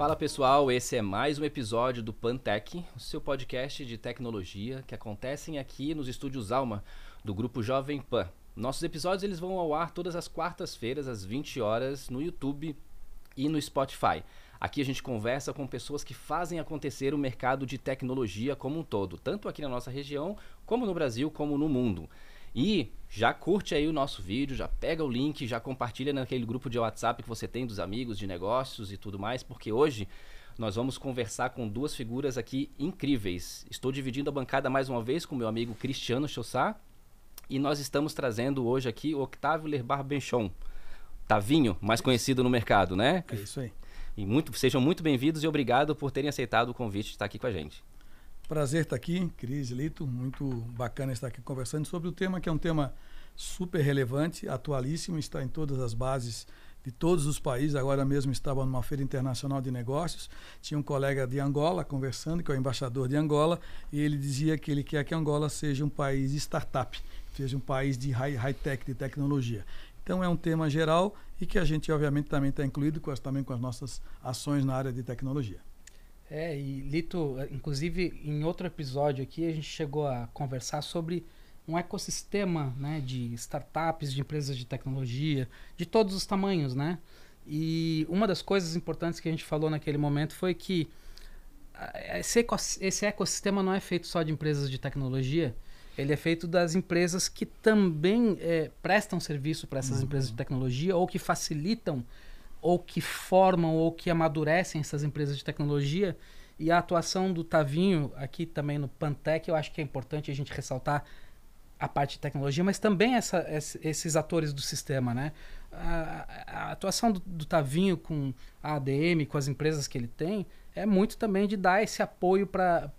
Fala pessoal, esse é mais um episódio do Pantec, o seu podcast de tecnologia que acontecem aqui nos estúdios Alma do grupo Jovem Pan. Nossos episódios eles vão ao ar todas as quartas-feiras às 20 horas no YouTube e no Spotify. Aqui a gente conversa com pessoas que fazem acontecer o mercado de tecnologia como um todo, tanto aqui na nossa região, como no Brasil, como no mundo. E já curte aí o nosso vídeo, já pega o link, já compartilha naquele grupo de WhatsApp que você tem dos amigos de negócios e tudo mais, porque hoje nós vamos conversar com duas figuras aqui incríveis. Estou dividindo a bancada mais uma vez com meu amigo Cristiano Chossá e nós estamos trazendo hoje aqui o Octávio Lerbar Benchon, Tavinho, mais conhecido no mercado, né? É isso aí. E muito, sejam muito bem-vindos e obrigado por terem aceitado o convite de estar aqui com a gente. Prazer estar aqui, Cris Lito. Muito bacana estar aqui conversando sobre o tema que é um tema super relevante, atualíssimo, está em todas as bases de todos os países. Agora mesmo estava numa feira internacional de negócios. Tinha um colega de Angola conversando, que é o embaixador de Angola, e ele dizia que ele quer que Angola seja um país startup, seja um país de high-tech, de tecnologia. Então é um tema geral e que a gente obviamente também está incluído com as, também com as nossas ações na área de tecnologia. É, e Lito, inclusive em outro episódio aqui a gente chegou a conversar sobre um ecossistema né, de startups, de empresas de tecnologia, de todos os tamanhos, né? E uma das coisas importantes que a gente falou naquele momento foi que esse ecossistema não é feito só de empresas de tecnologia, ele é feito das empresas que também é, prestam serviço para essas uhum. empresas de tecnologia ou que facilitam ou que formam ou que amadurecem essas empresas de tecnologia. E a atuação do Tavinho aqui também no Pantec, eu acho que é importante a gente ressaltar a parte de tecnologia, mas também essa, esses atores do sistema, né? A, a atuação do, do, Tavinho com a ADM, com as empresas que ele tem, é muito também de dar esse apoio para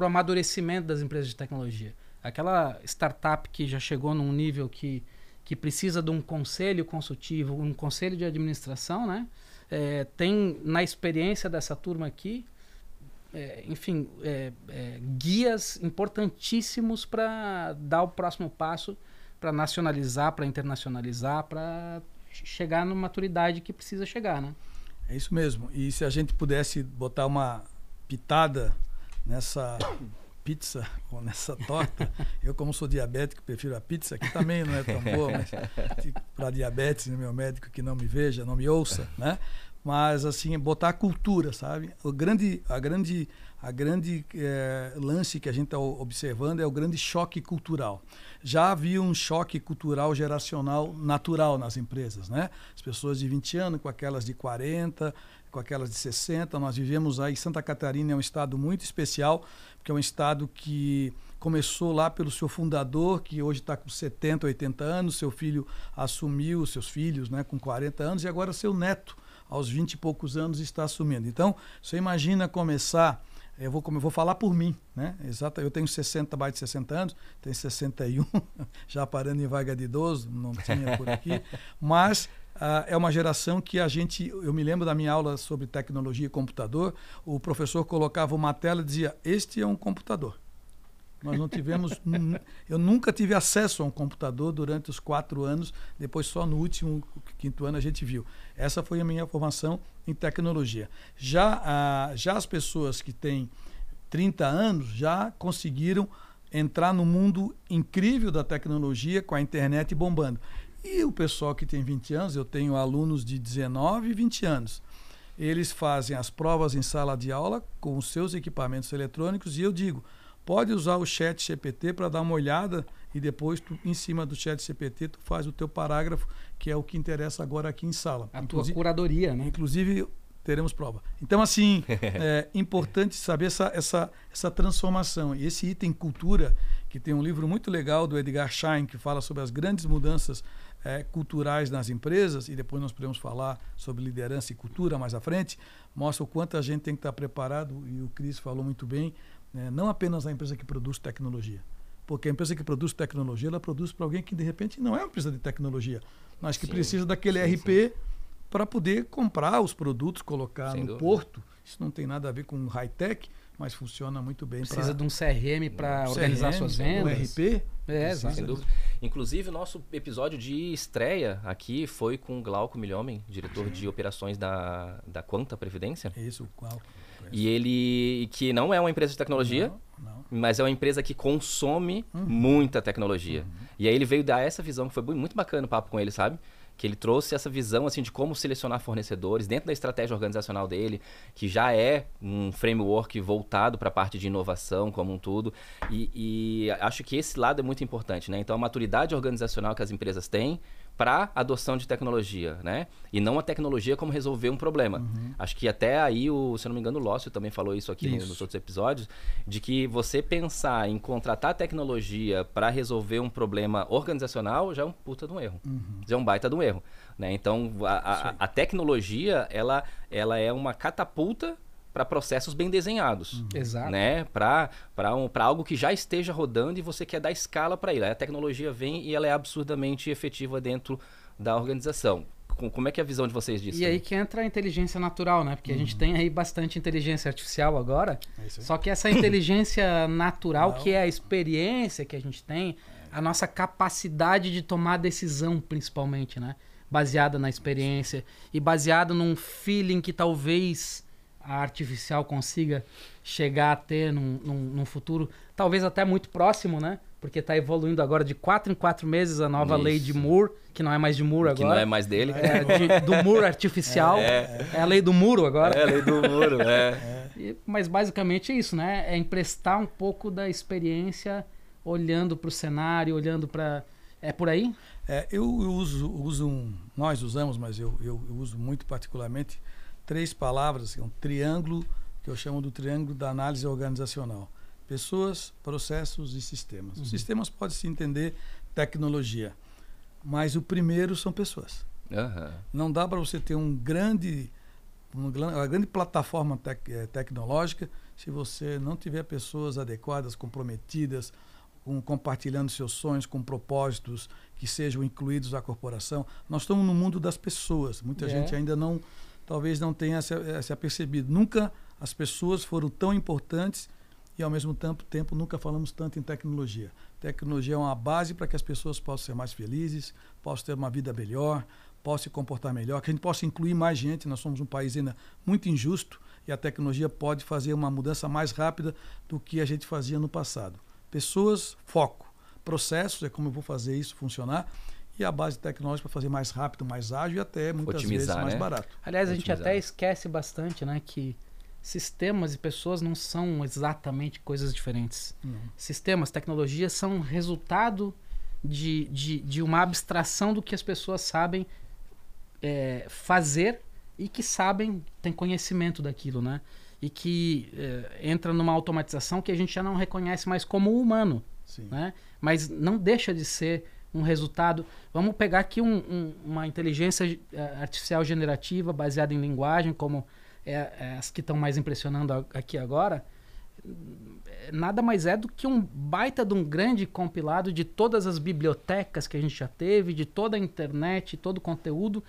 o amadurecimento das empresas de tecnologia. Aquela startup que já chegou num nível que que precisa de um conselho consultivo, um conselho de administração, né? É, tem na experiência dessa turma aqui, é, enfim, é, é guias importantíssimos para dar o próximo passo, para nacionalizar, para internacionalizar, para chegar na maturidade que precisa chegar, né? É isso mesmo. E se a gente pudesse botar uma pitada nessa pizza com nessa torta. Eu, como sou diabético, prefiro a pizza, que também não é tão boa, mas para diabetes, meu médico que não me veja, não me ouça, né? Mas, assim, botar a cultura, sabe? O grande, a grande, a grande é, lance que a gente está observando é o grande choque cultural. Já havia um choque cultural geracional natural nas empresas, né? As pessoas de 20 anos com aquelas de 40, com aquelas de 60. Nós vivemos aí, Santa Catarina é um estado muito especial, porque é um estado que começou lá pelo seu fundador, que hoje está com 70, 80 anos, seu filho assumiu, seus filhos, né, com 40 anos, e agora seu neto, aos 20 e poucos anos, está assumindo. Então, você imagina começar eu vou, eu vou falar por mim, né? Exato, eu tenho 60, mais de 60 anos, tenho 61, já parando em vaga de idoso, não tinha por aqui, mas Uh, é uma geração que a gente, eu me lembro da minha aula sobre tecnologia e computador, o professor colocava uma tela e dizia: Este é um computador. Nós não tivemos, eu nunca tive acesso a um computador durante os quatro anos, depois só no último quinto ano a gente viu. Essa foi a minha formação em tecnologia. Já, uh, já as pessoas que têm 30 anos já conseguiram entrar no mundo incrível da tecnologia com a internet bombando. E o pessoal que tem 20 anos, eu tenho alunos de 19 e 20 anos. Eles fazem as provas em sala de aula com os seus equipamentos eletrônicos e eu digo, pode usar o chat GPT para dar uma olhada e depois tu, em cima do chat GPT tu faz o teu parágrafo, que é o que interessa agora aqui em sala. A inclusive, tua curadoria, né? Inclusive teremos prova. Então assim, é importante saber essa, essa, essa transformação. E esse item cultura, que tem um livro muito legal do Edgar Schein que fala sobre as grandes mudanças é, culturais nas empresas, e depois nós podemos falar sobre liderança e cultura mais à frente, mostra o quanto a gente tem que estar preparado, e o Cris falou muito bem, né, não apenas a empresa que produz tecnologia, porque a empresa que produz tecnologia, ela produz para alguém que de repente não é uma empresa de tecnologia, mas que sim, precisa daquele sim, RP para poder comprar os produtos, colocar no dúvida. porto isso não tem nada a ver com high-tech, mas funciona muito bem. Precisa pra... de um CRM para organizar suas vendas. Um RP. É, exato. Sem dúvida. Inclusive, nosso episódio de estreia aqui foi com o Glauco Milhomem, diretor de operações da, da Quanta Previdência. Isso, Glauco. E ele, que não é uma empresa de tecnologia, não, não. mas é uma empresa que consome uhum. muita tecnologia. Uhum. E aí ele veio dar essa visão, que foi muito bacana o papo com ele, sabe? que ele trouxe essa visão assim de como selecionar fornecedores dentro da estratégia organizacional dele, que já é um framework voltado para a parte de inovação como um todo. E, e acho que esse lado é muito importante, né? Então a maturidade organizacional que as empresas têm para adoção de tecnologia, né? E não a tecnologia como resolver um problema. Uhum. Acho que até aí, o, se eu não me engano, o Lócio também falou isso aqui isso. nos outros episódios, de que você pensar em contratar tecnologia para resolver um problema organizacional já é um puta de um erro. Uhum. Já é um baita de um erro. Né? Então, a, a, a tecnologia, ela, ela é uma catapulta para processos bem desenhados. Uhum. Né? Exato. Né? Para um, algo que já esteja rodando e você quer dar escala para ele. Aí a tecnologia vem e ela é absurdamente efetiva dentro da organização como é que é a visão de vocês disso? E aí né? que entra a inteligência natural, né? Porque uhum. a gente uhum. tem aí bastante inteligência artificial agora. É só que essa inteligência natural, Não. que é a experiência que a gente tem, a nossa capacidade de tomar decisão, principalmente, né? Baseada na experiência e baseada num feeling que talvez a artificial consiga chegar a ter num, num, num futuro, talvez até muito próximo, né? Porque está evoluindo agora de quatro em quatro meses a nova Isso. lei de Moore, que não é mais de Moore agora. Que não é mais dele. É, de, do muro artificial. É, é. é, a lei do muro agora. É a lei do muro, é. E, mas basicamente é isso, né? É emprestar um pouco da experiência olhando para o cenário, olhando para... É por aí? É, eu, eu uso, uso um... Nós usamos, mas eu, eu, eu uso muito particularmente três palavras, que assim, um triângulo que eu chamo do triângulo da análise organizacional. Pessoas, processos e sistemas. Uhum. Os sistemas pode se entender tecnologia, mas o primeiro são pessoas. Uhum. Não dá para você ter um grande, uma grande plataforma tec eh, tecnológica se você não tiver pessoas adequadas, comprometidas, com, compartilhando seus sonhos, com propósitos que sejam incluídos à corporação. Nós estamos no mundo das pessoas. Muita yeah. É. gente ainda não talvez não tenha eh, se, apercebido. Nunca as pessoas foram tão importantes e, ao mesmo tempo, tempo nunca falamos tanto em tecnologia. Tecnologia é uma base para que as pessoas possam ser mais felizes, possam ter uma vida melhor, possam se comportar melhor, que a gente possa incluir mais gente. Nós somos um país ainda muito injusto e a tecnologia pode fazer uma mudança mais rápida do que a gente fazia no passado. Pessoas, foco. Processos é como eu vou fazer isso funcionar e a base tecnológica para fazer mais rápido, mais ágil e até muitas Otimizar, vezes mais né? barato. Aliás, Otimizar. a gente até esquece bastante, né, que sistemas e pessoas não são exatamente coisas diferentes. Não. Sistemas, tecnologias são resultado de, de, de, uma abstração do que as pessoas sabem é, fazer e que sabem, tem conhecimento daquilo, né? E que é, entra numa automatização que a gente já não reconhece mais como humano, Sim. né? Mas não deixa de ser um resultado. Vamos pegar aqui um, um, uma inteligência eh, artificial generativa baseada em linguagem, como é, é, as que estão mais impressionando aqui agora. Nada mais é do que um baita de um grande compilado de todas as bibliotecas que a gente já teve, de toda a internet, todo o conteúdo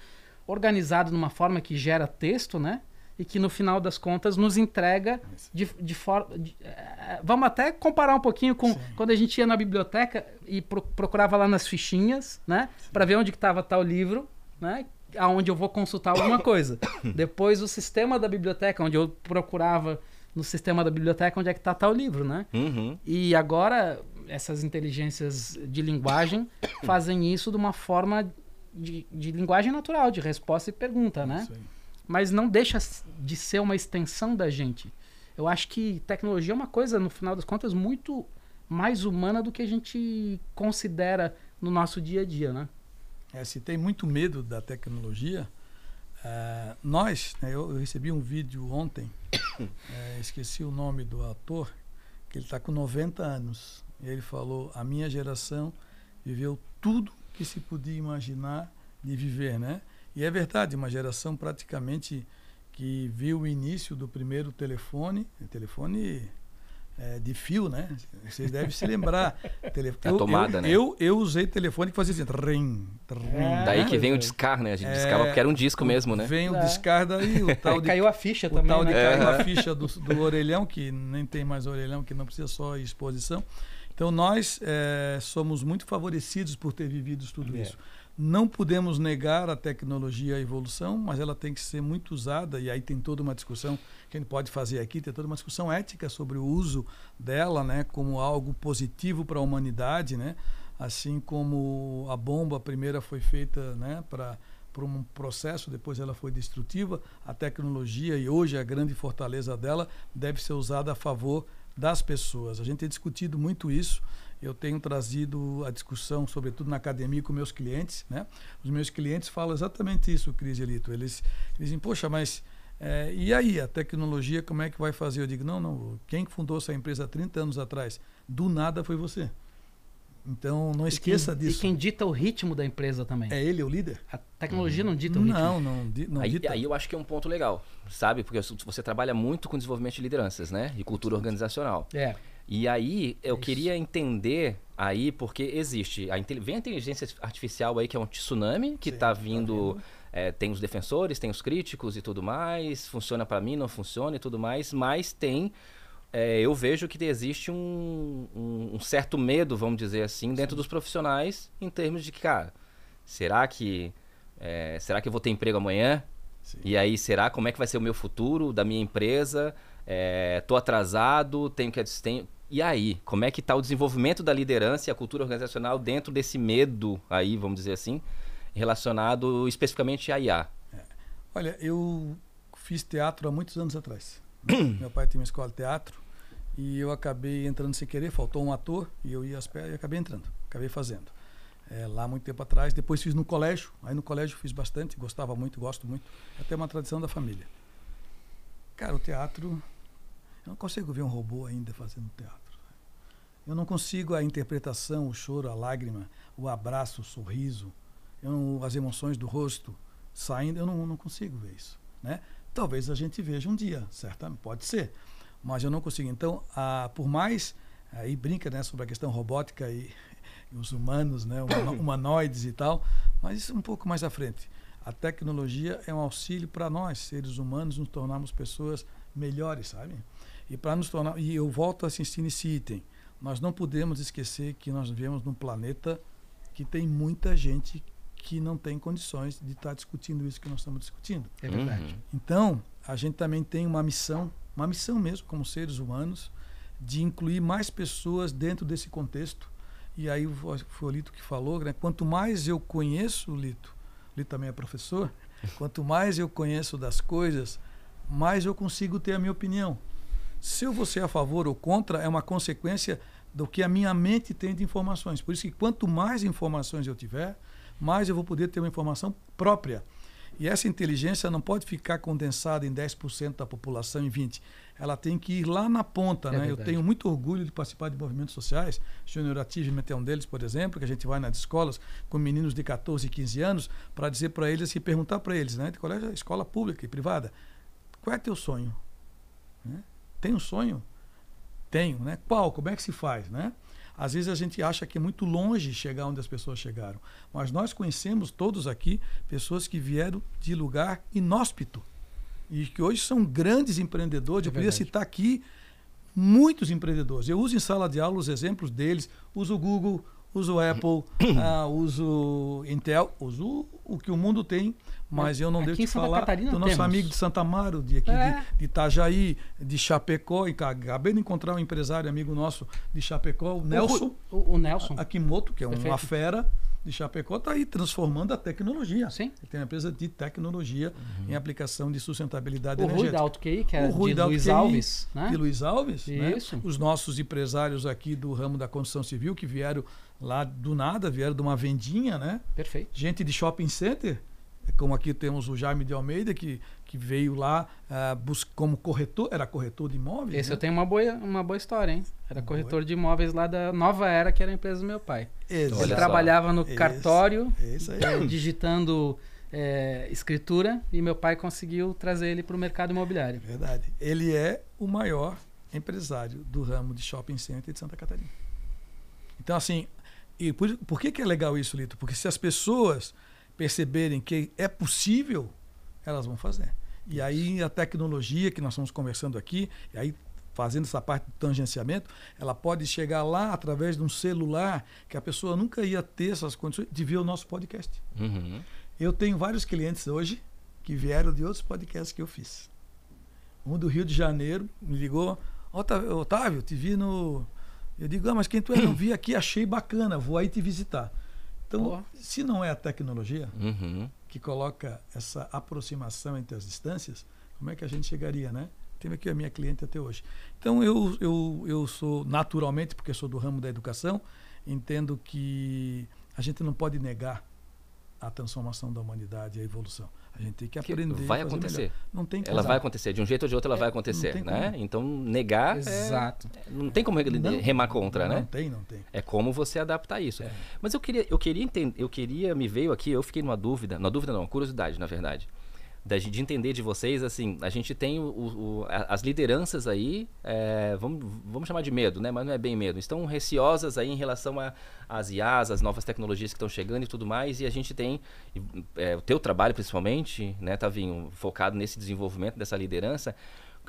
organizado numa forma que gera texto, né? e que no final das contas nos entrega de, de forma. É, vamos até comparar um pouquinho com Sim. quando a gente ia na biblioteca e pro, procurava lá nas fichinhas, né? Para ver onde que estava tal livro, né? Aonde eu vou consultar alguma coisa. Depois o sistema da biblioteca, onde eu procurava no sistema da biblioteca onde é que está tal livro, né? Uhum. E agora essas inteligências de linguagem fazem isso de uma forma de, de linguagem natural, de resposta e pergunta, né? Sim mas não deixa de ser uma extensão da gente. Eu acho que tecnologia é uma coisa, no final das contas, muito mais humana do que a gente considera no nosso dia a dia, né? É, se tem muito medo da tecnologia, é, nós, né, eu, recebi um vídeo ontem, é, esqueci o nome do ator, que ele está com 90 anos. E ele falou: a minha geração viveu tudo que se podia imaginar de viver, né? E é verdade, uma geração praticamente que viu o início do primeiro telefone, telefone é, de fio, né? Vocês devem se lembrar. Tele... É a eu, tomada, eu, né? Eu, eu usei telefone que fazia assim, trim, trim. É, daí que vem o é. descar, né? A gente é, descava porque era um disco mesmo, né? Vem o é. descar daí, o tal de... Caiu a ficha o também, tal né? de caiu a ficha do, do, orelhão, que nem tem mais orelhão, que não precisa só exposição. Então nós somos muito favorecidos por ter vivido tudo isso. Não podemos negar a tecnologia e a evolução, mas ela tem que ser muito usada, e aí tem toda uma discussão que a gente pode fazer aqui, tem toda uma discussão ética sobre o uso dela né, como algo positivo para a humanidade, né? assim como a bomba primeira foi feita né, para por um processo, depois ela foi destrutiva, a tecnologia e hoje a grande fortaleza dela deve ser usada a favor das pessoas. A gente tem discutido muito isso eu tenho trazido a discussão, sobretudo na academia, com meus clientes. Né? Os meus clientes falam exatamente isso, Cris Elito. Eles, eles dizem, poxa, mas é, e aí, a tecnologia, como é que vai fazer? Eu digo, não, não, quem fundou essa empresa há 30 anos atrás, do nada foi você. Então, não esqueça e quem, disso. E quem dita o ritmo da empresa também. É ele o líder? A tecnologia não dita o ritmo. Não, não, não aí, dita. Aí eu acho que é um ponto legal, sabe? Porque você trabalha muito com desenvolvimento de lideranças, né? E cultura organizacional. É. E aí eu queria entender aí, porque existe. A, vem a inteligência artificial aí, que é um tsunami, que está tá vindo. Tá é, tem os defensores, tem os críticos e tudo mais, funciona para mim, não funciona e tudo mais, mas tem. É, eu vejo que existe um, um, um, certo medo, vamos dizer assim, dentro Sim. dos profissionais, em termos de que, cara, será que. É, será que eu vou ter emprego amanhã? Sim. E aí, será como é que vai ser o meu futuro da minha empresa? É, tô atrasado, tenho que, tenho, e aí, como é que está o desenvolvimento da liderança e a cultura organizacional dentro desse medo aí, vamos dizer assim, relacionado especificamente à IA? É. Olha, eu fiz teatro há muitos anos atrás. Meu pai tinha uma escola de teatro e eu acabei entrando sem querer, faltou um ator e eu ia às pés e acabei entrando, acabei fazendo. É, lá muito tempo atrás, depois fiz no colégio, aí no colégio fiz bastante, gostava muito, gosto muito, até uma tradição da família. Cara, o teatro eu não consigo ver um robô ainda fazendo teatro. Né? Eu não consigo a interpretação, o choro, a lágrima, o abraço, o sorriso, não, as emoções do rosto saindo. Eu não, não consigo ver isso. Né? Talvez a gente veja um dia, certo? pode ser. Mas eu não consigo. Então, a, por mais. Aí brinca né, sobre a questão robótica e, e os humanos, né, humanoides e tal, mas isso um pouco mais à frente. A tecnologia é um auxílio para nós, seres humanos, nos tornarmos pessoas melhores, sabe? E para nos tornar, e eu volto a insistir nesse item, nós não podemos esquecer que nós vivemos num planeta que tem muita gente que não tem condições de estar tá discutindo isso que nós estamos discutindo. É verdade. Uhum. Então, a gente também tem uma missão, uma missão mesmo como seres humanos, de incluir mais pessoas dentro desse contexto. E aí foi o Lito que falou, né? quanto mais eu conheço o Lito, o Lito também é professor, quanto mais eu conheço das coisas, mais eu consigo ter a minha opinião. Se eu vou ser a favor ou contra, é uma consequência do que a minha mente tem de informações. Por isso que quanto mais informações eu tiver, mais eu vou poder ter uma informação própria. E essa inteligência não pode ficar condensada em 10% da população, em 20%. Ela tem que ir lá na ponta. É né? Eu tenho muito orgulho de participar de movimentos sociais. Junior Ativement é um deles, por exemplo, que a gente vai nas escolas com meninos de 14 15 anos para dizer para eles e perguntar para eles, né? de colégio, é escola pública e privada, qual é teu sonho? Né? Tem um sonho? Tenho, né? Qual? Como é que se faz, né? Às vezes a gente acha que é muito longe chegar onde as pessoas chegaram, mas nós conhecemos todos aqui pessoas que vieram de lugar inóspito e que hoje são grandes empreendedores. É Eu poderia citar aqui muitos empreendedores. Eu uso em sala de aula os exemplos deles, uso o Google, uso Apple, uh, uso Intel, uso o que o mundo tem, mas eu não aqui devo te falar Catarina do nosso temos. amigo de Santa Mara, de aqui é. de, de, Itajaí, de Chapecó, e acabei de encontrar um empresário amigo nosso de Chapecó, o, Nelson. O, o Nelson. Akimoto, que é Perfeito. uma fera de Chapecó está aí transformando a tecnologia. Sim. Ele tem uma empresa de tecnologia uhum. em aplicação de sustentabilidade o energética. Rui da AutoQI, que é o Rui de Luiz Alves. Né? De Luiz Alves. Né? Isso. Né? Os nossos empresários aqui do ramo da construção civil que vieram lá do nada, vieram de uma vendinha, né? Perfeito. Gente de shopping center, como aqui temos o Jaime de Almeida, que, que veio lá uh, bus como corretor, era corretor de imóveis? Esse né? eu tenho uma boa, uma boa história, hein? Era boa. corretor de imóveis lá da Nova Era, que era a empresa do meu pai. Esse. Ele Olha trabalhava só. no esse, cartório, esse digitando é, escritura, e meu pai conseguiu trazer ele para o mercado imobiliário. Verdade. Ele é o maior empresário do ramo de shopping center de Santa Catarina. Então, assim, e por, por que, que é legal isso, Lito? Porque se as pessoas perceberem que é possível, elas vão fazer. E aí a tecnologia que nós estamos conversando aqui, e aí fazendo essa parte do tangenciamento, ela pode chegar lá através de um celular que a pessoa nunca ia ter essas condições de ver o nosso podcast. Uhum. Eu tenho vários clientes hoje que vieram de outros podcasts que eu fiz. Um do Rio de Janeiro me ligou, Otávio, te vi no eu digo, ah, mas quem tu é? eu vi aqui, achei bacana, vou aí te visitar. Então, oh. se não é a tecnologia uhum. que coloca essa aproximação entre as distâncias, como é que a gente chegaria, né? Tem aqui a minha cliente até hoje. Então, eu, eu, eu sou, naturalmente, porque sou do ramo da educação, entendo que a gente não pode negar a transformação da humanidade, a evolução. A gente tem que aprender. Que vai acontecer. Melhor. Não tem Ela usar. vai acontecer. De um jeito ou de outro, ela é, vai acontecer. Né? Então, negar. É- Exato. É, não tem como não, remar contra, não né? Não tem, não tem. É como você adaptar isso. É. Mas eu queria, eu queria entender, eu queria, me veio aqui, eu fiquei numa dúvida, na dúvida não, curiosidade, na verdade de entender de vocês, assim, a gente tem o, o, as lideranças aí, é, vamos, vamos chamar de medo, né? Mas não é bem medo. Estão receosas aí em relação às IAs, as novas tecnologias que estão chegando e tudo mais. E a gente tem é, o teu trabalho, principalmente, né, Tavinho, focado nesse desenvolvimento dessa liderança.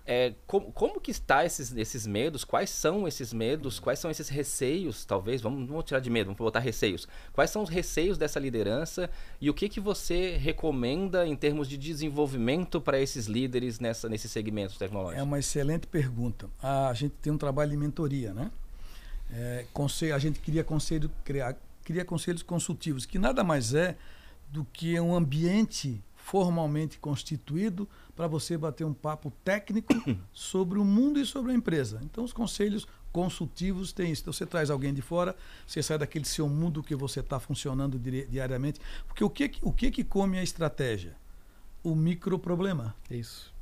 É, como, como que está esses, esses medos? Quais são esses medos? Quais são esses receios, talvez? Vamos, vamos tirar de medo, vamos botar receios. Quais são os receios dessa liderança e o que, que você recomenda em termos de desenvolvimento para esses líderes nessa, nesse segmento tecnológico? É uma excelente pergunta. A gente tem um trabalho de mentoria, né? É, conselho, a gente cria, conselho, cria, cria conselhos consultivos, que nada mais é do que um ambiente formalmente constituído para você bater um papo técnico sobre o mundo e sobre a empresa. Então, os conselhos consultivos têm isso. Então, você traz alguém de fora, você sai daquele seu mundo que você está funcionando di diariamente. Porque o que, o que, que come a estratégia? O microproblema. Isso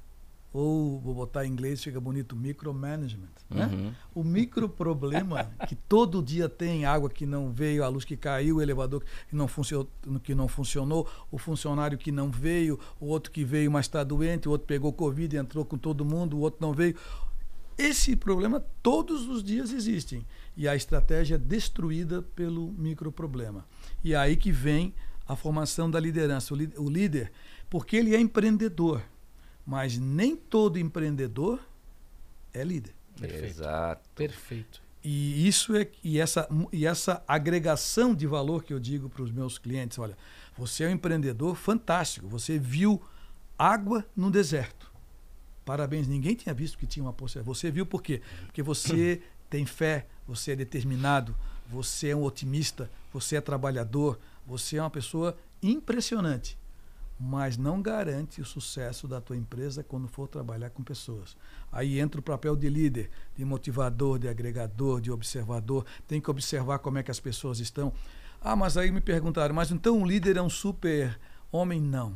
ou vou botar em inglês, fica bonito, micromanagement. Né? Uhum. O micro problema que todo dia tem, água que não veio, a luz que caiu, o elevador que não, funcionou, que não funcionou, o funcionário que não veio, o outro que veio, mas está doente, o outro pegou Covid, entrou com todo mundo, o outro não veio. Esse problema todos os dias existem. E a estratégia é destruída pelo micro problema. E é aí que vem a formação da liderança. O líder, porque ele é empreendedor mas nem todo empreendedor é líder. Perfeito. Exato. Perfeito. E isso é e essa, e essa agregação de valor que eu digo para os meus clientes, olha, você é um empreendedor fantástico, você viu água no deserto. Parabéns, ninguém tinha visto que tinha uma poça. Você viu por quê? Porque você tem fé, você é determinado, você é um otimista, você é trabalhador, você é uma pessoa impressionante mas não garante o sucesso da tua empresa quando for trabalhar com pessoas. Aí entra o papel de líder, de motivador, de agregador, de observador. Tem que observar como é que as pessoas estão. Ah, mas aí me perguntaram, mas então o líder é um super homem? Não.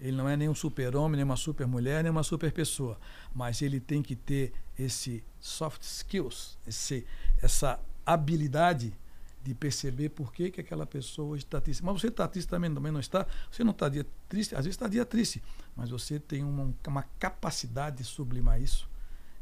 Ele não é nem um super-homem, nem uma super-mulher, nem uma super-pessoa. Mas ele tem que ter esse soft skills, esse, essa habilidade de perceber por que, que aquela pessoa está triste. Mas você está triste também, também não está. Você não está dia triste, às vezes está dia triste, mas você tem uma, uma capacidade de sublimar isso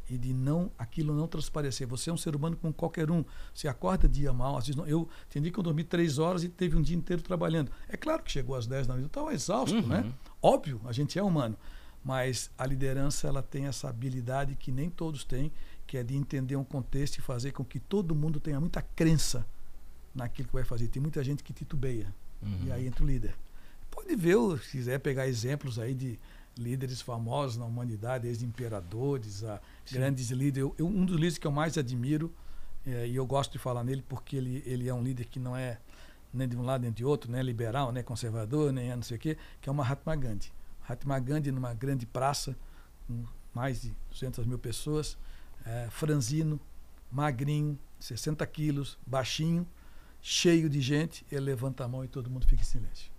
e de não aquilo não transparecer. Você é um ser humano como qualquer um. Você acorda dia mal, às vezes não, eu entendi que eu dormi três horas e teve um dia inteiro trabalhando. É claro que chegou às 10 da noite, eu estava exausto, né? uhum. né? Óbvio, a gente é humano. Mas a liderança ela tem essa habilidade que nem todos têm, que é de entender um contexto e fazer com que todo mundo tenha muita crença naquilo que vai fazer. Tem muita gente que titubeia. Uhum. E aí entra o líder. Pode ver, se quiser pegar exemplos aí de líderes famosos na humanidade, desde imperadores a grandes líderes. Eu, eu, um dos líderes que eu mais admiro, é, e eu gosto de falar nele porque ele, ele é um líder que não é nem de um lado nem de outro, nem né, liberal, nem né, conservador, nem não sei o quê, que é o Mahatma Gandhi. Mahatma Gandhi numa grande praça, com mais de 200 mil pessoas, é, franzino, magrinho, 60 quilos, baixinho, cheio de gente, ele levanta a mão e todo mundo fica em silêncio.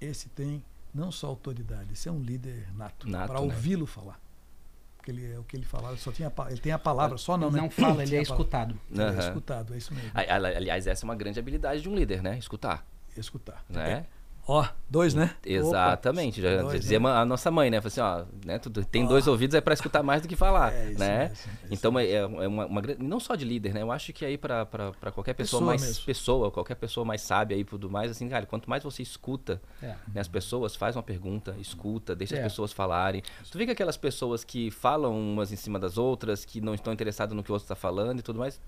Esse tem não só autoridade, esse é um líder nato, nato para né? ouvi-lo né? falar. Porque ele, é o que ele fala. só tinha, ele tem a palavra, só não. Ele né? não né? fala, ele é escutado. Uhum. é escutado, é isso mesmo. Aliás, essa é uma grande habilidade de um líder, né? Escutar. Escutar. Né? É. Ó, dois, né? Exatamente. Opa, já dois, dizia né? a nossa mãe, né? Falei assim, ó, né? Tu tem ó. dois ouvidos é para escutar mais do que falar, é, isso, né? É isso, é então é, é uma, uma, não só de líder, né? Eu acho que aí para qualquer pessoa, pessoa mais mesmo. pessoa, qualquer pessoa mais sábia e tudo mais, assim, cara, quanto mais você escuta é. né, as pessoas, faz uma pergunta, escuta, deixa as é. pessoas falarem. Tu vê que aquelas pessoas que falam umas em cima das outras, que não estão interessadas no que o outro está falando e tudo mais,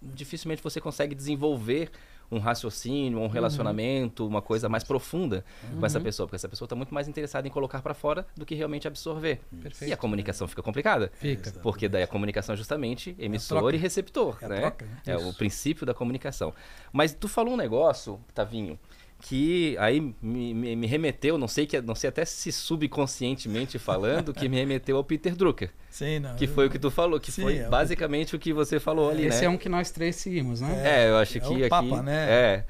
dificilmente você consegue desenvolver um raciocínio, um uhum. relacionamento, uhum. uma coisa mais profunda uhum. com essa uhum. pessoa, porque essa pessoa está muito mais interessada em colocar para fora do que realmente absorver. Uhum. Perfeito. E a comunicação fica complicada. Fica. Porque daí a comunicação é justamente é emissor é e receptor, é né? Troca, né? É Isso. o princípio da comunicação. Mas tu falou um negócio, Tavinho, que aí me, me, me, remeteu, não sei que não sei até se subconscientemente falando, que me remeteu ao Peter Drucker. Sim, não. Que foi o que tu falou, que Sim, foi é basicamente o... o que você falou ali, Esse né? é um que nós três seguimos, né? É, é eu acho é que o aqui Papa, né? É.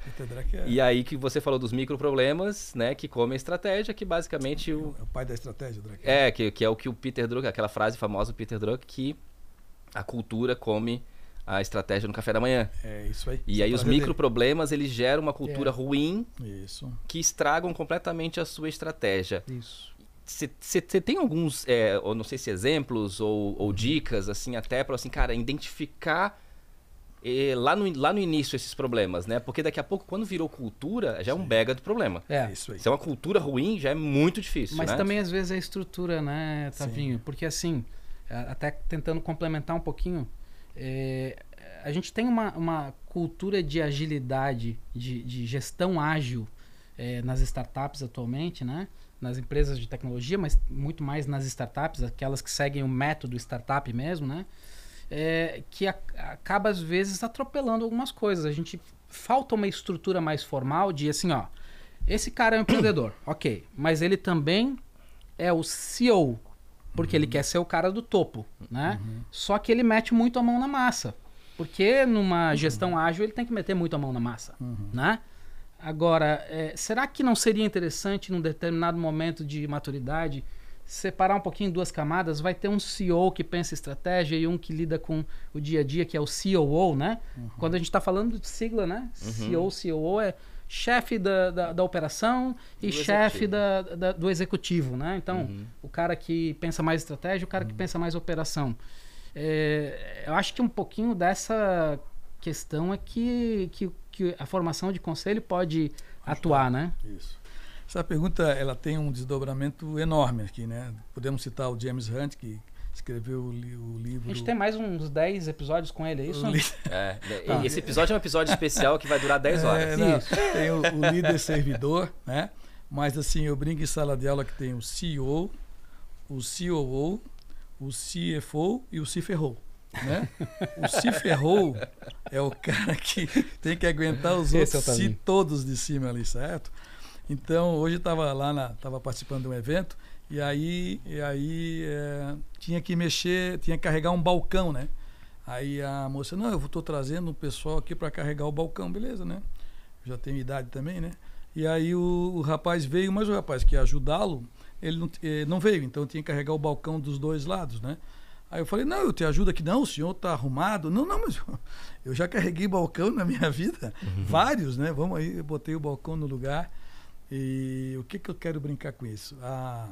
E aí que você falou dos microproblemas, né, que come a estratégia, que basicamente é o é o pai da estratégia, Drucker. É, que, que é o que o Peter Drucker, aquela frase famosa do Peter Drucker que a cultura come a estratégia no café da manhã. É isso aí. E aí os micro problemas eles geram uma cultura é. ruim isso. que estragam completamente a sua estratégia. Isso. Você tem alguns, é, ou não sei se exemplos ou, ou uhum. dicas, assim, até para assim, cara, identificar é, lá, no, lá no início esses problemas, né? Porque daqui a pouco, quando virou cultura, já é um bega do problema. É. é, isso aí. Se é uma cultura ruim, já é muito difícil. Mas né? também, às vezes, é a estrutura, né, Tavinho? Sim. Porque assim, até tentando complementar um pouquinho, é, a gente tem uma, uma cultura de agilidade, de, de gestão ágil é, nas startups atualmente, né? nas empresas de tecnologia, mas muito mais nas startups, aquelas que seguem o método startup mesmo, né? É, que a, acaba às vezes atropelando algumas coisas. A gente falta uma estrutura mais formal de assim, ó, esse cara é um empreendedor, ok, mas ele também é o CEO porque uhum. ele quer ser o cara do topo, né? Uhum. Só que ele mete muito a mão na massa. Porque numa gestão ágil ele tem que meter muito a mão na massa, uhum. né? Agora, é, será que não seria interessante, num determinado momento de maturidade, separar um pouquinho duas camadas? Vai ter um CEO que pensa estratégia e um que lida com o dia a dia, que é o COO, né? Uhum. Quando a gente está falando de sigla, né? Uhum. CEO, COO é chefe da, da, da, operação e do chefe da, da, do executivo, né? Então, uhum. o cara que pensa mais estratégia, o cara que uhum. pensa mais operação. É, eu acho que um pouquinho dessa questão é que, que, que a formação de conselho pode acho atuar, né? Isso. Essa pergunta ela tem um desdobramento enorme aqui, né? Podemos citar o James Hunt, que escreveu o, li o, livro. A gente tem mais uns 10 episódios com ele, é isso? Li... É, é tá. Esse episódio é um episódio especial que vai durar 10 é, horas. É, Tem o, o, líder servidor, né? Mas assim, eu brinco em sala de aula que tem o CEO, o COO, o CFO e o Ciferrou. Né? O Ciferrou é o cara que tem que aguentar os Esse é outros se todos de cima ali, certo? Então, hoje estava lá, estava participando de um evento e aí, e aí é, tinha que mexer, tinha que carregar um balcão, né? Aí a moça, não, eu estou trazendo um pessoal aqui para carregar o balcão, beleza, né? já tenho idade também, né? E aí o, o rapaz veio, mas o rapaz que ia ajudá-lo, ele não, eh, não veio, então tinha que carregar o balcão dos dois lados, né? Aí eu falei, não, eu te ajudo aqui. Não, o senhor está arrumado. Não, não, mas eu já carreguei balcão na minha vida. Uhum. Vários, né? Vamos aí, eu botei o balcão no lugar. E o que, que eu quero brincar com isso? Ah,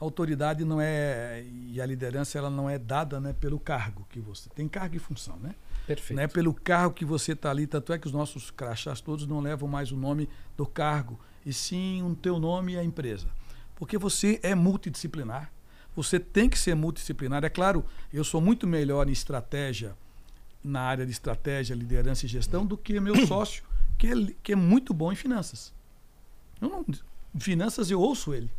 a autoridade não é e a liderança ela não é dada né, pelo cargo que você tem cargo e função né perfeito não é pelo cargo que você está ali tanto é que os nossos crachás todos não levam mais o nome do cargo e sim o um teu nome e a empresa porque você é multidisciplinar você tem que ser multidisciplinar é claro eu sou muito melhor em estratégia na área de estratégia liderança e gestão do que meu sócio que é, que é muito bom em finanças eu não, finanças eu ouço ele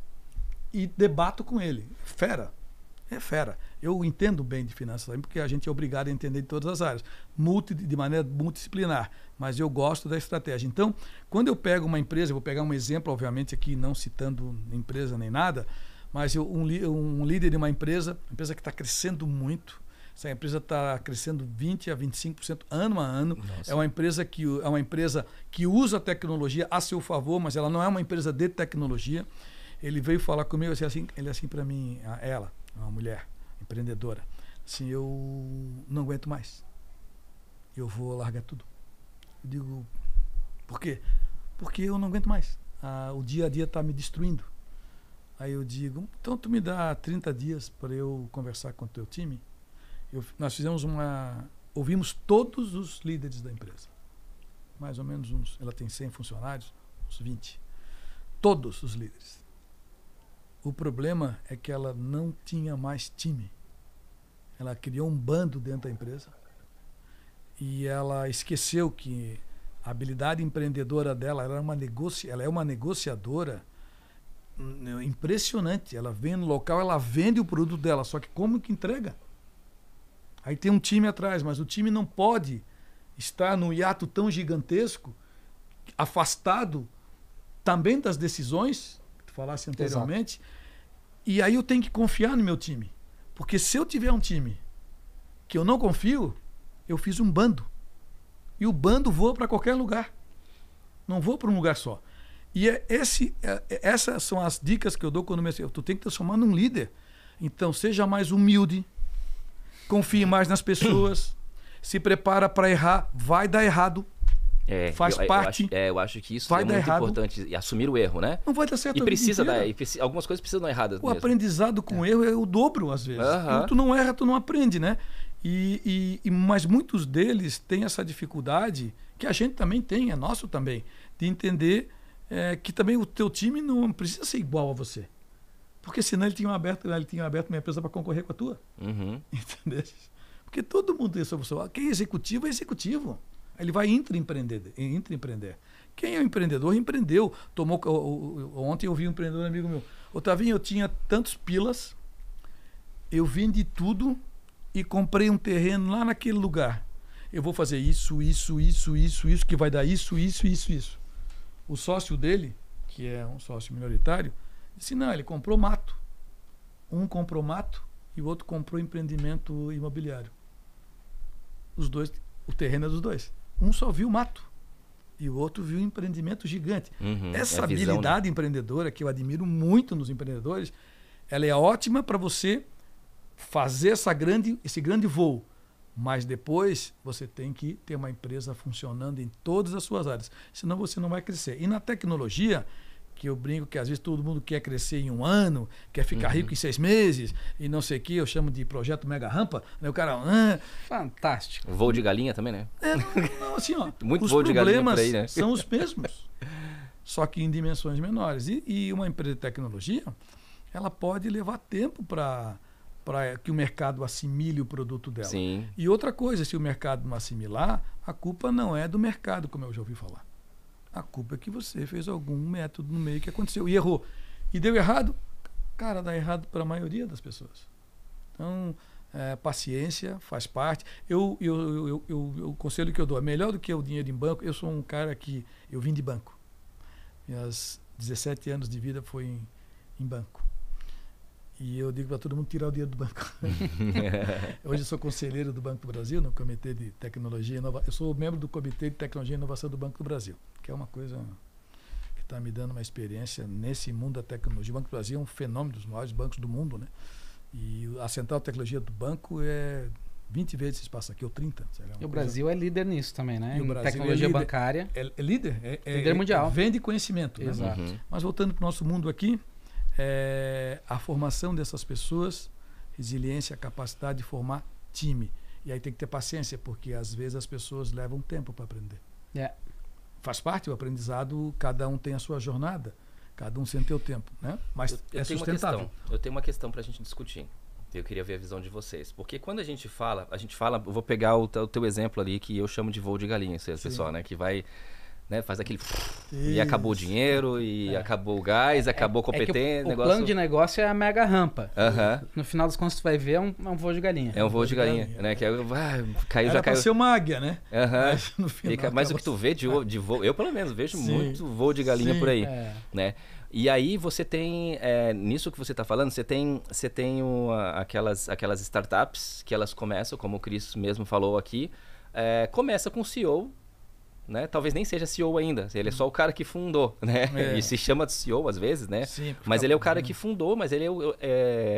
e debato com ele. Fera. É fera. Eu entendo bem de finanças também, porque a gente é obrigado a entender de todas as áreas, multi, de maneira multidisciplinar, mas eu gosto da estratégia. Então, quando eu pego uma empresa, vou pegar um exemplo, obviamente, aqui, não citando empresa nem nada, mas eu, um, um líder de uma empresa, empresa que está crescendo muito, essa empresa está crescendo 20 a 25% ano a ano. É uma empresa que é uma empresa que usa a tecnologia a seu favor, mas ela não é uma empresa de tecnologia. Ele veio falar comigo assim, assim ele assim para mim, ela, uma mulher empreendedora, assim, eu não aguento mais. Eu vou largar tudo. Eu digo, por quê? Porque eu não aguento mais. Ah, o dia a dia está me destruindo. Aí eu digo, então tu me dá 30 dias para eu conversar com o teu time. Eu, nós fizemos uma, ouvimos todos os líderes da empresa. Mais ou menos uns, ela tem 100 funcionários, uns 20. Todos os líderes. O problema é que ela não tinha mais time. Ela criou um bando dentro da empresa e ela esqueceu que a habilidade empreendedora dela era é uma negocia, ela é uma negociadora hum, é impressionante. Ela vem no local, ela vende o produto dela, só que como que entrega? Aí tem um time atrás, mas o time não pode estar num hiato tão gigantesco, afastado também das decisões falasse anteriormente. Exato. E aí eu tenho que confiar no meu time. Porque se eu tiver um time que eu não confio, eu fiz um bando. E o bando voa para qualquer lugar. Não voa para um lugar só. E é esse, é, é, essas são as dicas que eu dou quando me tu tem que transformar num líder. Então seja mais humilde, confie mais nas pessoas, se prepara para errar, vai dar errado, é, faz eu, é, parte. Eu acho, é, eu acho que isso vai é muito errado. importante. E assumir o erro, né? Não vai dar certo. E precisa dar. E, algumas coisas precisam dar erradas. O mesmo. aprendizado com é. erro é o dobro, às vezes. Uh -huh. Tu não erra, tu não aprende, né? E, e, mas muitos deles têm essa dificuldade, que a gente também tem, é nosso também, de entender é, que também o teu time não precisa ser igual a você. Porque senão ele tinha aberto, né, ele tinha aberto minha empresa para concorrer com a tua. Uhum. Entendeu? Porque todo mundo tem essa opção. Quem é executivo é executivo. Ele vai intraempreender. intraempreender. Quem é o empreendedor? Empreendeu. Tomou, ontem eu vi um empreendedor amigo meu. Otavinho, eu tinha tantos pilas, eu vendi tudo e comprei um terreno lá naquele lugar. Eu vou fazer isso, isso, isso, isso, isso, que vai dar isso, isso, isso, isso. O sócio dele, que é um sócio minoritário, disse: não, ele comprou mato. Um comprou mato e o outro comprou empreendimento imobiliário. Os dois, o terreno é dos dois. Um só viu o mato e o outro viu um empreendimento gigante. Uhum, é Essa é visão, habilidade né? empreendedora que eu admiro muito nos empreendedores, ela é ótima para você fazer essa grande, esse grande voo. Mas depois você tem que ter uma empresa funcionando em todas as suas áreas, senão você não vai crescer. E na tecnologia, que eu brinco que às vezes todo mundo quer crescer em um ano, quer ficar uhum. rico em seis meses, e não sei o que, eu chamo de projeto mega rampa, né? O cara, ah, fantástico. Voo de galinha também, né? É, não, assim, ó, Muito os voo problemas de galinha aí, né? são os mesmos, só que em dimensões menores. E, e uma empresa de tecnologia, ela pode levar tempo para para que o mercado assimile o produto dela. Sim. E outra coisa, se o mercado não assimilar, a culpa não é do mercado, como eu já ouvi falar. A culpa é que você fez algum método no meio que aconteceu e errou. E deu errado? Cara, dá errado para a maioria das pessoas. Então, é, paciência faz parte. Eu, eu, eu, eu, o conselho que eu dou é melhor do que o dinheiro em banco. Eu sou um cara que. Eu vim de banco. Minhas 17 anos de vida foi em, em banco. E eu digo para todo mundo tirar o dinheiro do banco. Hoje eu sou conselheiro do Banco do Brasil, no Comitê de Tecnologia e Inovação. Eu sou membro do Comitê de Tecnologia e Inovação do Banco do Brasil, que é uma coisa que está me dando uma experiência nesse mundo da tecnologia. O Banco do Brasil é um fenômeno dos maiores bancos do mundo, né? E a central de tecnologia do banco é 20 vezes esse espaço aqui, ou 30. e o Brasil coisa. é líder nisso também, né? E em é tecnologia é bancária. É, é líder? É, é líder mundial. É, vende conhecimento. Né? Exato. Né? Uhum. Mas voltando para o nosso mundo aqui, é, a formação dessas pessoas, resiliência, capacidade de formar time. E aí tem que ter paciência, porque às vezes as pessoas levam tempo para aprender. Yeah. É. Faz parte do aprendizado, cada um tem a sua jornada, cada um tem o seu tempo, né? Mas eu, eu é sustentável. Questão, eu tenho uma questão para a gente discutir. Eu queria ver a visão de vocês. Porque quando a gente fala, a gente fala, vou pegar o, o teu exemplo ali que eu chamo de voo de galinha, pessoal, né? Que vai né? Faz aquele. Isso. E acabou o dinheiro, e é. acabou o gás, é, acabou a é competência. É o, negócio... o plano de negócio é a mega rampa. No final das contas, tu vai ver, é um, é um voo de galinha. É um voo de galinha, galinha né? Que é, aí, vai, caiu, Era já caiu. ser uma águia, né? Uhum. Mas, final, e, mas o que tu vê de, ah. de voo, eu pelo menos vejo Sim. muito voo de galinha Sim. por aí, né? E aí você tem, é, nisso que você está falando, você tem, você tem uma, aquelas, aquelas startups que elas começam, como o Cris mesmo falou aqui, é, começa com o CEO né? Talvez nem seja CEO ainda. Ele é só o cara que fundou, né? É. E se chama de CEO às vezes, né? Sim, é né? mas ele é o cara que fundou, mas ele é,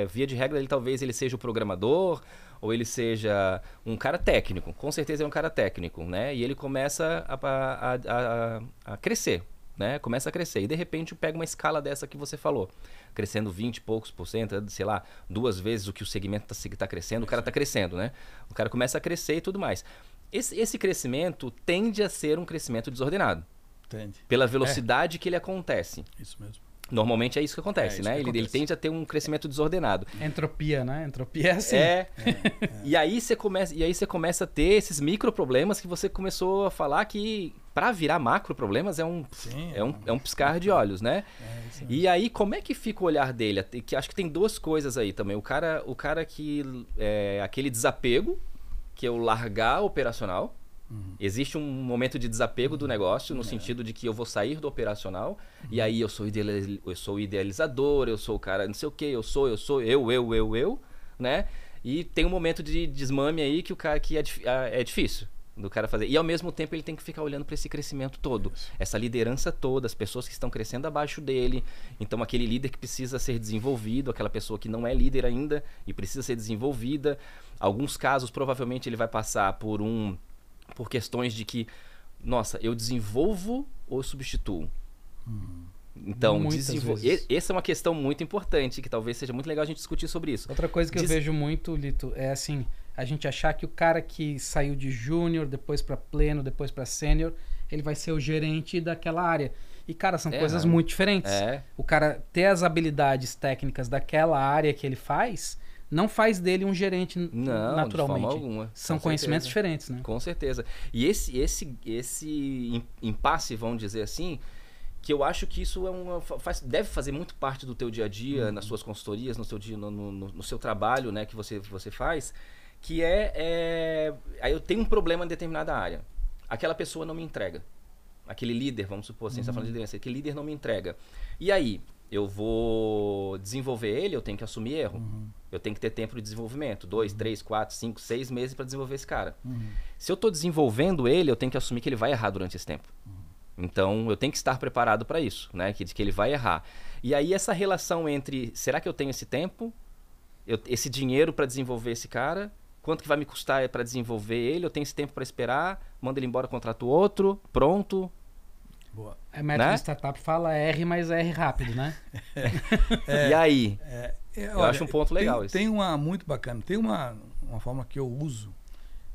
é, via de regra, ele talvez ele seja o programador ou ele seja um cara técnico. Com certeza é um cara técnico, né? E ele começa a, a, a, a crescer, né? Começa a crescer. E de repente pega uma escala dessa que você falou. Crescendo 20 e poucos por cento, é, sei lá, duas vezes o que o segmento está tá crescendo, o cara está crescendo, né? O cara começa a crescer e tudo mais. Esse, esse crescimento tende a ser um crescimento desordenado. Tende. Pela é. velocidade é. que ele acontece. Isso mesmo. Normalmente é isso que acontece, é, né? Que ele, acontece. ele, tende a ter um crescimento desordenado. Entropia, né? Entropia é assim. É. é, é. E, aí você começa, e aí você começa a ter esses micro problemas que você começou a falar que para virar macro problemas é um, Sim, é um, é, é um piscar de é. olhos, né? e aí como é que fica o olhar dele? Que acho que tem duas coisas aí também. O cara, o cara que é aquele desapego que eu largar operacional. Uhum. Existe um momento de desapego uhum. do negócio, no é. sentido de que eu vou sair do operacional, uhum. e aí eu sou, idealiz... eu sou idealizador, eu sou o cara não sei o que, eu sou, eu sou, eu, eu, eu, eu, né? E tem um momento de desmame aí que o cara que é, é, é difícil do cara fazer. E ao mesmo tempo ele tem que ficar olhando para esse crescimento todo, Isso. essa liderança toda, as pessoas que estão crescendo abaixo dele. Então aquele líder que precisa ser desenvolvido, aquela pessoa que não é líder ainda e precisa ser desenvolvida. Alguns casos provavelmente ele vai passar por um por questões de que, nossa, eu desenvolvo ou substituo. Hum. Então, desenvol... essa é uma questão muito importante que talvez seja muito legal a gente discutir sobre isso. Outra coisa que Des... eu vejo muito, Lito, é assim, a gente achar que o cara que saiu de júnior, depois para pleno, depois para sênior, ele vai ser o gerente daquela área. E, cara, são é, coisas né? muito diferentes. É. O cara ter as habilidades técnicas daquela área que ele faz não faz dele um gerente não, naturalmente. De forma alguma. São Com conhecimentos certeza. diferentes, né? Com certeza. E esse, esse, esse impasse, vamos dizer assim, que eu acho que isso é uma, faz, deve fazer muito parte do teu dia a dia, uhum. nas suas consultorias, no seu, dia, no, no, no seu trabalho né, que você, você faz que é, é aí eu tenho um problema em determinada área. Aquela pessoa não me entrega. Aquele líder, vamos supor, assim, uhum. você está falando de uhum. liderança, aquele líder não me entrega. E aí, eu vou desenvolver ele, eu tenho que assumir erro. Uhum. Eu tenho que ter tempo de desenvolvimento. Dois, uhum. três, quatro, cinco, seis meses para desenvolver esse cara. Uhum. Se eu estou desenvolvendo ele, eu tenho que assumir que ele vai errar durante esse tempo. Uhum. Então, eu tenho que estar preparado para isso, né? Que, que ele vai errar. E aí, essa relação entre será que eu tenho esse tempo, eu, esse dinheiro para desenvolver esse cara quanto que vai me custar para desenvolver ele, eu tenho esse tempo para esperar, manda ele embora, contrato outro, pronto. Boa. A é métrica né? startup fala R, mas R rápido, né? é, e aí? É, é, eu olha, acho um ponto legal tem, isso. Tem uma muito bacana, tem uma, uma forma que eu uso.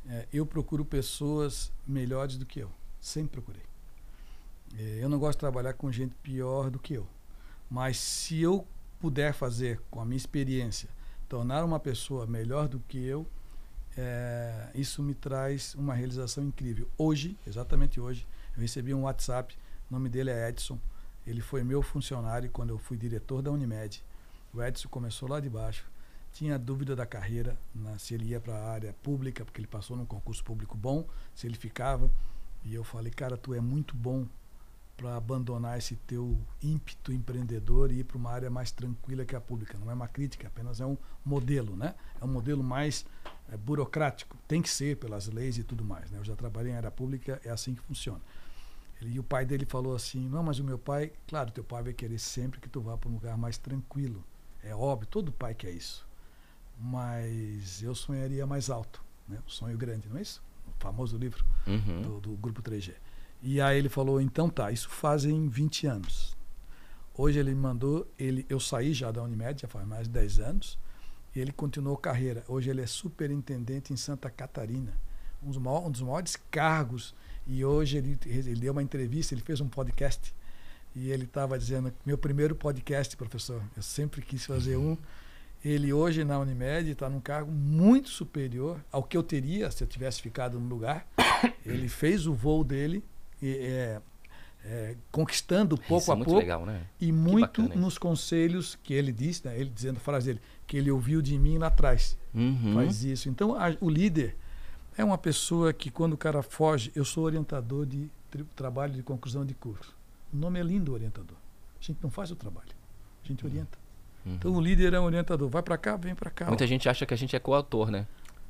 É, eu procuro pessoas melhores do que eu. Sempre procurei. É, eu não gosto de trabalhar com gente pior do que eu. Mas se eu puder fazer com a minha experiência, tornar uma pessoa melhor do que eu, é, isso me traz uma realização incrível. Hoje, exatamente hoje, eu recebi um WhatsApp, o nome dele é Edson, ele foi meu funcionário quando eu fui diretor da Unimed. O Edson começou lá de baixo, tinha dúvida da carreira, né, se ele ia para a área pública, porque ele passou num concurso público bom, se ele ficava. E eu falei, cara, tu é muito bom para abandonar esse teu ímpeto empreendedor e ir para uma área mais tranquila que a pública. Não é uma crítica, apenas é um modelo, né? É um modelo mais é, burocrático. Tem que ser pelas leis e tudo mais, né? Eu já trabalhei em área pública, é assim que funciona. Ele, e o pai dele falou assim: "Não, mas o meu pai, claro, teu pai vai querer sempre que tu vá para um lugar mais tranquilo. É óbvio, todo pai quer isso. Mas eu sonharia mais alto, né? Um sonho grande, não é isso? O famoso livro uhum. do, do grupo 3G. E aí ele falou, então tá, isso fazem 20 anos. Hoje ele me mandou, ele, eu saí já da Unimed, já faz mais de 10 anos, e ele continuou carreira. Hoje ele é superintendente em Santa Catarina, um dos, maiores, um dos maiores cargos. E hoje ele, ele deu uma entrevista, ele fez um podcast, e ele estava dizendo, meu primeiro podcast, professor, eu sempre quis fazer um. Ele hoje na Unimed está num cargo muito superior ao que eu teria se eu tivesse ficado no lugar. Ele fez o voo dele, é, é, conquistando pouco é a pouco. Legal, né? E muito bacana, nos conselhos que ele disse, né? ele dizendo a frase dele, que ele ouviu de mim lá atrás. Uhum. Faz isso. Então, a, o líder é uma pessoa que, quando o cara foge, eu sou orientador de tri, trabalho de conclusão de curso. O nome é lindo, orientador. A gente não faz o trabalho, a gente uhum. orienta. Uhum. Então, o líder é um orientador. Vai para cá, vem para cá. Muita ó. gente acha que a gente é coautor, né?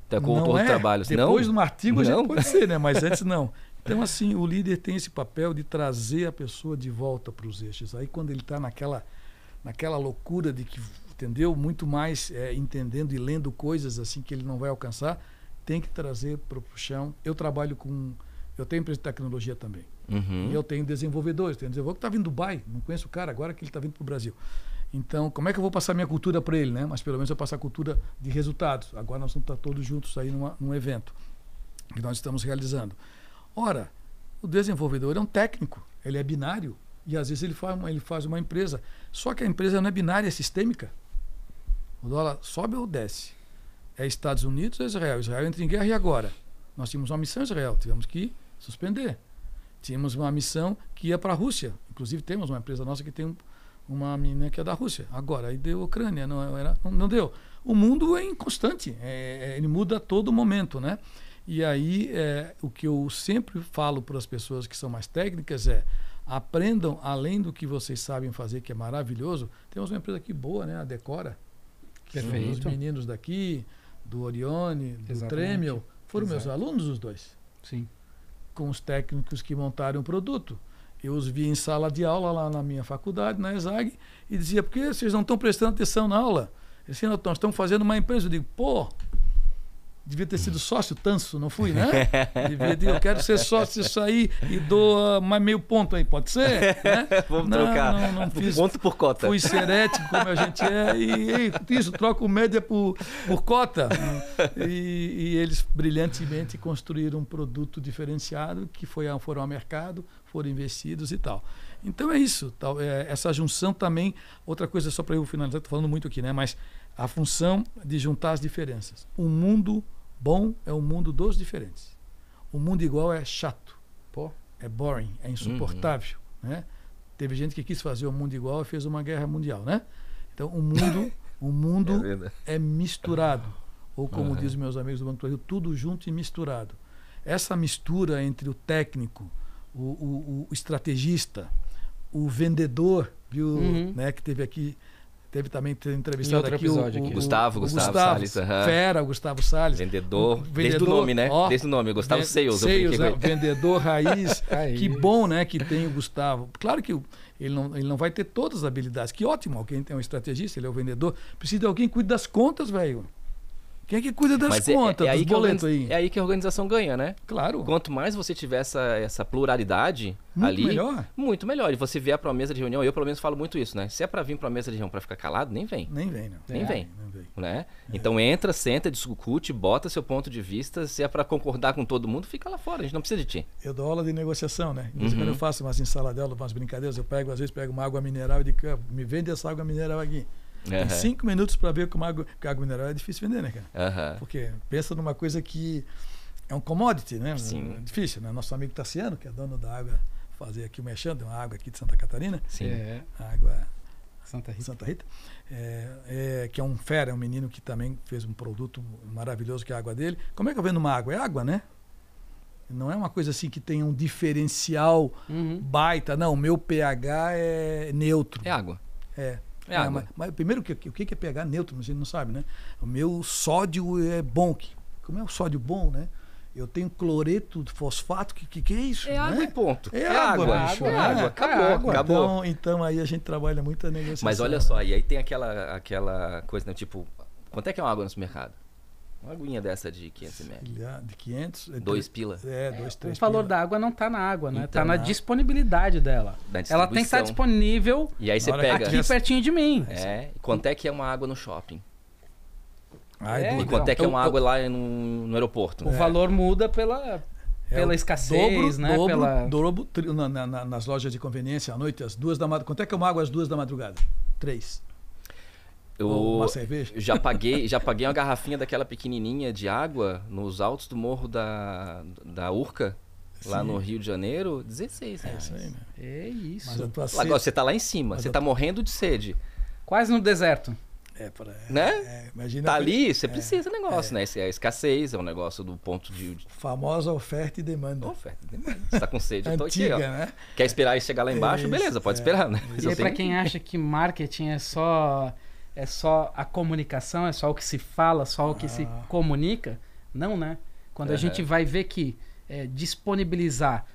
Tá é coautor é. de trabalhos. Depois não? de um artigo não? já pode ser, né? Mas antes não. Então, assim, o líder tem esse papel de trazer a pessoa de volta para os eixos. Aí, quando ele está naquela, naquela loucura de que, entendeu? Muito mais é, entendendo e lendo coisas assim que ele não vai alcançar, tem que trazer para o chão. Eu trabalho com. Eu tenho empresa de tecnologia também. Uhum. Eu tenho desenvolvedores. Tenho desenvolvedor que está vindo do Dubai, não conheço o cara, agora que ele está vindo para o Brasil. Então, como é que eu vou passar minha cultura para ele, né? Mas pelo menos eu passar a cultura de resultados. Agora nós vamos estar tá todos juntos aí numa, num evento que nós estamos realizando. Ora, o desenvolvedor é um técnico, ele é binário e às vezes ele faz, uma, ele faz uma empresa. Só que a empresa não é binária, é sistêmica. O dólar sobe ou desce? É Estados Unidos ou Israel? Israel entra em guerra e agora? Nós tínhamos uma missão em Israel, tivemos que suspender. Tínhamos uma missão que ia para a Rússia. Inclusive temos uma empresa nossa que tem um, uma menina que é da Rússia. Agora, aí deu Ucrânia, não, era, não, não deu. O mundo é inconstante, é, é ele muda a todo momento, né? E aí, é, o que eu sempre falo para as pessoas que são mais técnicas é aprendam além do que vocês sabem fazer, que é maravilhoso. Temos uma empresa aqui boa, né? A Decora. É Perfeito. Os meninos daqui, do Orione, do Exatamente. Tremel, foram Exato. meus alunos os dois. Sim. Com os técnicos que montaram o produto. Eu os vi em sala de aula lá na minha faculdade, na ESAG, e dizia, por que vocês não estão prestando atenção na aula? Eles disseram, nós estamos fazendo uma empresa. Eu digo, pô, Devia ter sido sócio tanso, não fui, né? Devia ter, eu quero ser sócio isso aí e dou mais meio ponto aí, pode ser? Né? Vamos não, trocar. Não, não fiz. Ponto por cota. Fui serético, como a gente é, e, e isso, troco média por, por cota. Né? E, e, eles brilhantemente construíram um produto diferenciado que foi, foram ao mercado, foram investidos e tal. Então é isso. Tal, é, essa junção também. Outra coisa, só para eu finalizar, estou falando muito aqui, né? Mas a função de juntar as diferenças. Um mundo bom é o um mundo dos diferentes. O um mundo igual é chato. Pô. É boring, é insuportável. Uhum. Né? Teve gente que quis fazer o um mundo igual e fez uma guerra mundial, né? Então o mundo, o mundo é, é misturado. Ou como uhum. dizem meus amigos do Banco do Brasil, tudo junto e misturado. Essa mistura entre o técnico, o, o, o estrategista, o vendedor, viu, uhum. né, que teve aqui teve também entrevistado aqui, o, aqui. O, Gustavo, o, Gustavo, Gustavo Salles. Uhum. Fera, Gustavo Salles. Vendedor, vendedor, desde o nome, né? Ó, desde o nome, Gustavo vend... Sales. é, vendedor raiz. que bom, né, que tem o Gustavo. Claro que ele não, ele não vai ter todas as habilidades. Que ótimo, alguém tem um estrategista, ele é o vendedor. Precisa de alguém que cuide das contas, velho. Quem é que cuida das Mas contas, é, é dos boletos aí? É aí que a organização ganha, né? Claro. Quanto mais você tiver essa, essa pluralidade muito ali... melhor. Muito melhor. E você vier para uma mesa de reunião, eu pelo menos falo muito isso, né? Se é para vir para uma mesa de reunião para ficar calado, nem vem. Nem vem, não. Nem é, vem. Nem vem. Né? É. Então entra, senta, discute, bota seu ponto de vista. Se é para concordar com todo mundo, fica lá fora. A gente não precisa de ti. Eu dou aula de negociação, né? Então, uhum. quando eu faço umas ensaladelas, umas brincadeiras, eu pego, às vezes pego uma água mineral de campo. Me vende essa água mineral aqui. Uhum. cinco minutos para ver como água, que água mineral é difícil vender, né, cara? Uhum. Porque pensa numa coisa que é um commodity, né? Sim. É difícil, né? Nosso amigo Tassiano, que é dono da água, fazer aqui o Mechan, uma água aqui de Santa Catarina. Sim. É. Água. Santa Rita. Santa Rita. É, é, que é um fera, é um menino que também fez um produto maravilhoso que é a água dele. Como é que eu vendo uma água? É água, né? Não é uma coisa assim que tem um diferencial uhum. baita. Não, meu pH é neutro. É água. É. É, é mas, mas, primeiro, o que, o que é pH neutro? A gente não sabe, né? O meu sódio é bom. Como é o sódio bom, né? Eu tenho cloreto de fosfato, que, que, que é isso? É né? água e ponto. É, é água, água, bicho, é, é, água, acabou, é água. acabou. Então, então, aí a gente trabalha muito a negociação. Mas olha né? só, e aí tem aquela, aquela coisa, né? tipo, quanto é que é uma água no supermercado? Uma aguinha dessa de 500 ml. Ah, de 500? É, dois pila. É, é dois, três O valor pila. da água não está na água, né? Está então, na disponibilidade dela. Ela tem que estar disponível e aí você pega. aqui pertinho de mim. É. é quanto é que é uma água no shopping? Ah, é, e quanto é que é então, uma água lá no, no aeroporto? O é. valor muda pela, é pela é, escassez, dobro, né? Dobro, pela... dobro na, na, nas lojas de conveniência à noite, às duas da madrugada. Quanto é que é uma água às duas da madrugada? Três. Eu uma cerveja? Já paguei, já paguei uma garrafinha daquela pequenininha de água nos altos do morro da, da Urca, lá no Rio de Janeiro, 16 reais. É isso. Aí, né? é isso. Agora sede... você tá lá em cima, Mas você tá tô... morrendo de sede. Quase no deserto. É, pra, é, né? É, imagina tá ali, você é. precisa do negócio, é. né? Esse, a escassez é um negócio do ponto de. Famosa oferta e demanda. Oferta e demanda. Você tá com sede, eu tô Antiga, aqui, ó. Né? Quer esperar e chegar lá embaixo? Isso, Beleza, pode esperar, né? Mas e aí, pra quem acha que marketing é só é só a comunicação, é só o que se fala, só o que se ah. comunica. Não, né? Quando a é, gente né? vai ver que é, disponibilizar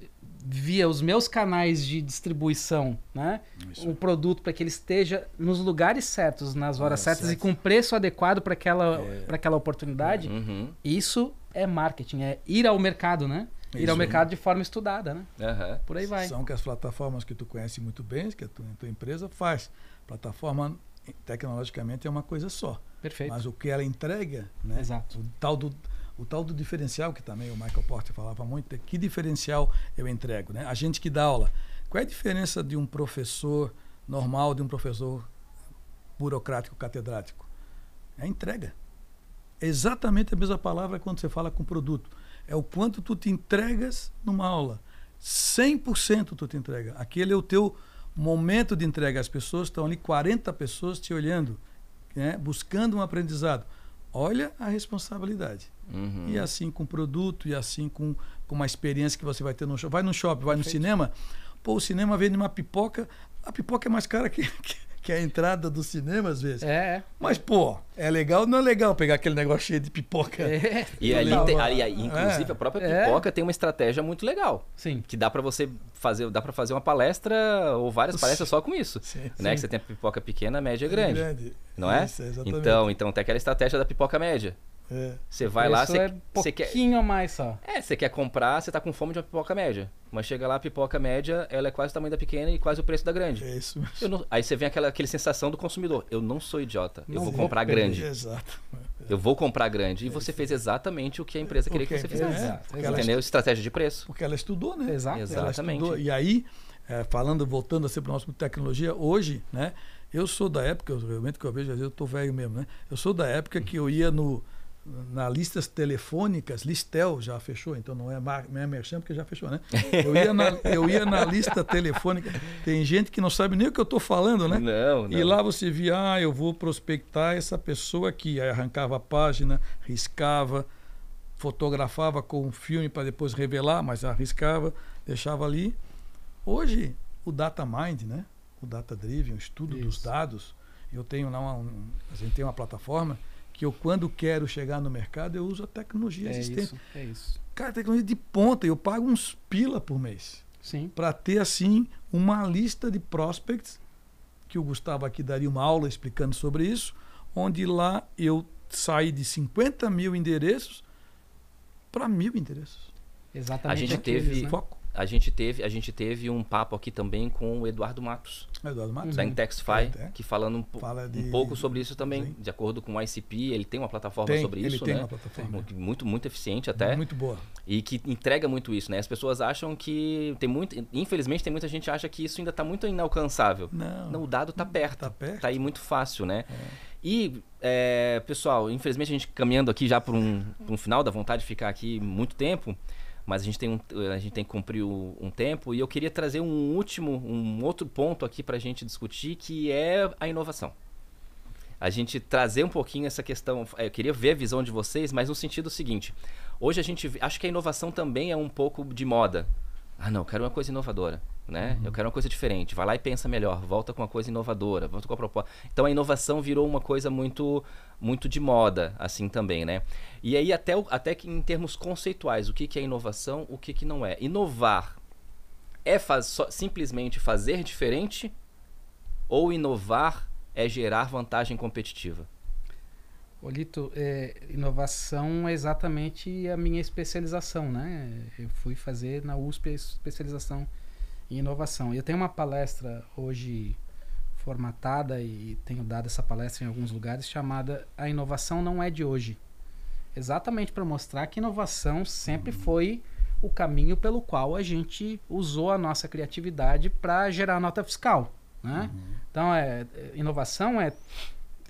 eh, via os meus canais de distribuição, né? Isso. O produto para que ele esteja nos lugares certos, nas horas é, certas certo. e com preço adequado para aquela, é. para aquela oportunidade. É. Uhum. Isso é marketing, é ir ao mercado, né? Isso. Ir ao mercado de forma estudada, né? Uhum. Por aí vai. São que as plataformas que tu conhece muito bem, que a tua, a tua empresa faz. Plataforma tecnologicamente é uma coisa só. Perfeito. Mas o que ela entrega, né? Exato. O tal do o tal do diferencial que também o Michael Porter falava muito, é que diferencial eu entrego, né? A gente que dá aula, qual é a diferença de um professor normal de um professor burocrático catedrático? É a entrega. É exatamente a mesma palavra quando você fala com produto. É o quanto tu te entregas numa aula. 100% tu te entrega. Aquele é o teu Momento de entrega às pessoas, estão ali 40 pessoas te olhando, né? buscando um aprendizado. Olha a responsabilidade. Uhum. E assim com o produto, e assim com, com uma experiência que você vai ter no shopping. Vai no shopping, vai no cinema. Pô, o cinema vende uma pipoca, a pipoca é mais cara que, que que é a entrada do cinema às vezes. É. Mas, pô, é legal ou não é legal pegar aquele negócio cheio de pipoca? É. E ali, legal, tem, ali, é. inclusive, é. a própria é. pipoca é. tem uma estratégia muito legal. Sim. Que dá para você fazer, dá para fazer uma palestra ou várias palestras só com isso. Sim, né? Sim. Que você tem a pipoca pequena, média e grande. grande. Não é? Isso, então, então tem aquela estratégia da pipoca média. É. Você vai lá, você é quer. pouquinho mais só. É, você quer comprar, você tá com fome de uma pipoca média. Mas chega lá, a pipoca média, ela é quase o tamanho da pequena e quase o preço da grande. É isso mesmo. Não... Aí você vem aquela, aquela sensação do consumidor: eu não sou idiota, não eu vou, comprar grande. Exato. É. Eu vou comprar grande. E é você fez exatamente o que a empresa queria que, que você fizesse. É, Entendeu? Estratégia de preço. Porque ela estudou, né? Exato. Exatamente. Estudou, e aí, é, falando, voltando a ser para o nosso tecnologia, hoje, né? Eu sou da época, realmente que eu vejo, às vezes eu tô velho mesmo, né? Eu sou da época que eu ia no, na listas telefônicas, Listel já fechou, então não é, mar, não é merchan porque já fechou, né? Eu ia, na, eu ia na lista telefônica, tem gente que não sabe nem o que eu estou falando, né? Não, não. E lá você via, ah, eu vou prospectar essa pessoa aqui. Aí arrancava a página, riscava, fotografava com um filme para depois revelar, mas arriscava, deixava ali. Hoje, o Data Mind, né? O Data Driven, o estudo Isso. dos dados. Eu tenho lá, um, a gente tem uma plataforma que eu, quando quero chegar no mercado, eu uso a tecnologia é existente. Isso, é isso. Cara, tecnologia de ponta, eu pago uns pila por mês. Sim. Para ter, assim, uma lista de prospects, que o Gustavo aqui daria uma aula explicando sobre isso, onde lá eu saí de 50 mil endereços para mil endereços. Exatamente. A gente teve. Né? Foco. A gente, teve, a gente teve um papo aqui também com o Eduardo Matos. Eduardo Matos. Da uhum. né? que falando um, Fala de, um, pouco sobre isso também. Sim. De acordo com o ICP, ele tem uma plataforma tem, sobre ele isso, tem né? Uma plataforma. Muito, muito eficiente até. Muito boa. E que entrega muito isso, né? As pessoas acham que tem muito, infelizmente tem muita gente que acha que isso ainda está muito inalcançável. Não. Não o dado está tá perto. Está perto. Tá aí muito fácil, né? É. E, é, pessoal, infelizmente a gente caminhando aqui já para um, um final da vontade de ficar aqui muito tempo mas a gente tem, um, a gente tem que cumprir um tempo. E eu queria trazer um último, um outro ponto aqui para a gente discutir, que é a inovação. A gente trazer um pouquinho essa questão. É, eu queria ver a visão de vocês, mas no sentido seguinte: hoje a gente. Acho que a inovação também é um pouco de moda. Ah, não, eu quero uma coisa inovadora. Né? Uhum. Eu quero uma coisa diferente. Vai lá e pensa melhor. Volta com uma coisa inovadora. Volta com a proposta. Então a inovação virou uma coisa muito, muito de moda, assim também, né? E aí até, até que em termos conceituais, o que, que é inovação, o que, que não é? Inovar é faz, só, simplesmente fazer diferente ou inovar é gerar vantagem competitiva? Olito, é, inovação é exatamente a minha especialização, né? Eu fui fazer na USP a especialização e inovação. Eu tenho uma palestra hoje formatada e tenho dado essa palestra em alguns lugares chamada A Inovação Não É de Hoje. Exatamente para mostrar que inovação sempre uhum. foi o caminho pelo qual a gente usou a nossa criatividade para gerar nota fiscal. Né? Uhum. Então, é, é inovação é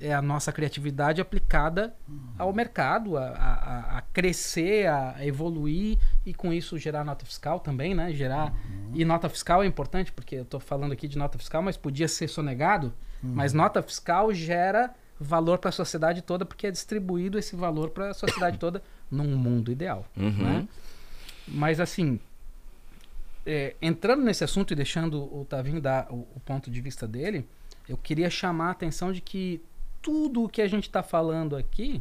é a nossa criatividade aplicada uhum. ao mercado, a, a, a, crescer, a evoluir e com isso gerar nota fiscal também, né? Gerar uhum. e nota fiscal é importante porque eu estou falando aqui de nota fiscal, mas podia ser sonegado. Uhum. Mas nota fiscal gera valor para a sociedade toda porque é distribuído esse valor para a sociedade toda num mundo ideal, uhum. né? Mas assim, é, entrando nesse assunto e deixando o Tavinho dar o, o ponto de vista dele, eu queria chamar a atenção de que tudo o que a gente está falando aqui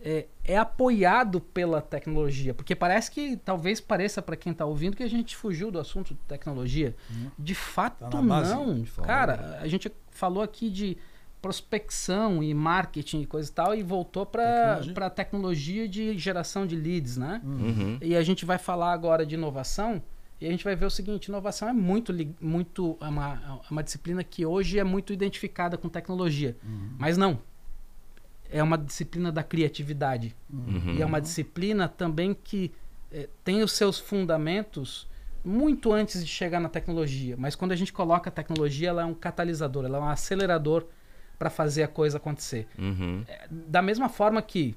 é, é, apoiado pela tecnologia. Porque parece que, talvez pareça para quem está ouvindo, que a gente fugiu do assunto de tecnologia. Hum. De fato, tá não. De Cara, a gente falou aqui de prospecção e marketing e coisa e tal e voltou para tecnologia. A tecnologia de geração de leads, né? Uhum. E a gente vai falar agora de inovação. E a gente vai ver o seguinte: inovação é muito, muito é uma, é uma disciplina que hoje é muito identificada com tecnologia, uhum. mas não. É uma disciplina da criatividade. Uhum. E é uma disciplina também que é, tem os seus fundamentos muito antes de chegar na tecnologia. Mas quando a gente coloca a tecnologia, ela é um catalisador, ela é um acelerador para fazer a coisa acontecer. Uhum. Eh, da mesma forma que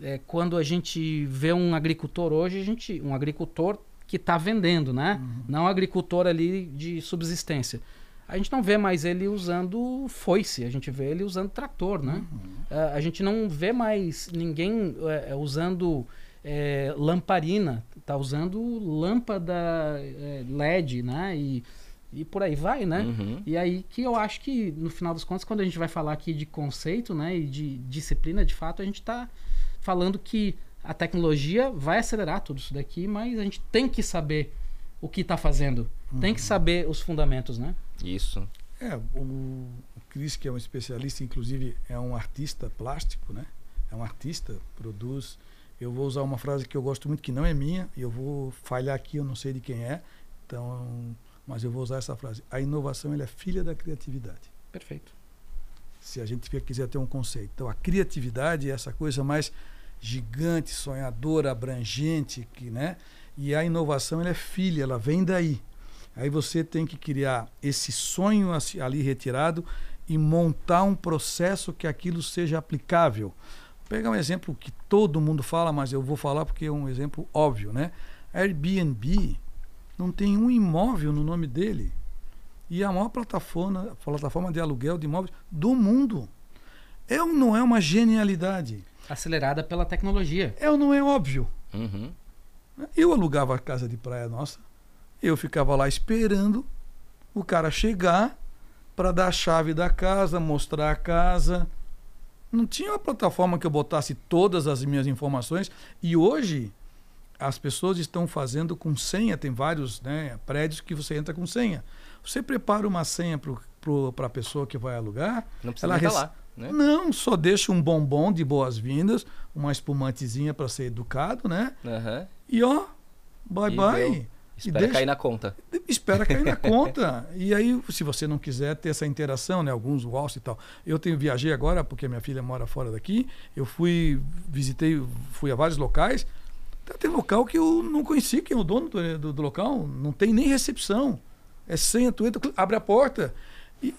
é, quando a gente vê um agricultor hoje, a gente, um agricultor que está vendendo, né? Uhum. Não agricultor ali de subsistência. A gente não vê mais ele usando foice, a gente vê ele usando trator, né? Uhum. Uh, a gente não vê mais ninguém uh, usando uh, lamparina, tá usando lâmpada LED, né? E, e por aí vai, né? Uhum. E aí que eu acho que, no final das contas, quando a gente vai falar aqui de conceito, né? E de disciplina, de fato, a gente está falando que a tecnologia vai acelerar tudo isso daqui, mas a gente tem que saber o que está fazendo. Uhum. Tem que uhum. saber os fundamentos, né? Isso. É, o, o Cris, que é um especialista, inclusive é um artista plástico, né? É um artista, produz. Eu vou usar uma frase que eu gosto muito, que não é minha, e eu vou falhar aqui, eu não sei de quem é, então, mas eu vou usar essa frase. A inovação é filha da criatividade. Perfeito. Se a gente quiser ter um conceito. Então, a criatividade é essa coisa mais gigante, sonhadora, abrangente, que, né? E a inovação ela é filha, ela vem daí. Aí você tem que criar esse sonho ali retirado e montar um processo que aquilo seja aplicável. Vou pegar um exemplo que todo mundo fala, mas eu vou falar porque é um exemplo óbvio, né? Airbnb não tem um imóvel no nome dele e a maior plataforma, plataforma de aluguel de imóveis do mundo. É ou não é uma genialidade? acelerada pela tecnologia. É ou não é óbvio? Uhum. Eu alugava a casa de praia nossa, eu ficava lá esperando o cara chegar para dar a chave da casa, mostrar a casa. Não tinha uma plataforma que eu botasse todas as minhas informações. E hoje as pessoas estão fazendo com senha. Tem vários né, prédios que você entra com senha. Você prepara uma senha para a pessoa que vai alugar. Não precisa ela, tá né? Não, só deixa um bombom de boas-vindas, uma espumantezinha para ser educado, né? Uhum. E ó, bye e bye. Deu. Espera deixa... cair na conta. Espera cair na conta. E aí, se você não quiser ter essa interação, né? Alguns waltz e tal. Eu tenho viajei agora, porque minha filha mora fora daqui. Eu fui, visitei, fui a vários locais. Tá, tem local que eu não conheci quem é o dono do, do, do local. Não tem nem recepção. É senha, tu entra, abre a porta. E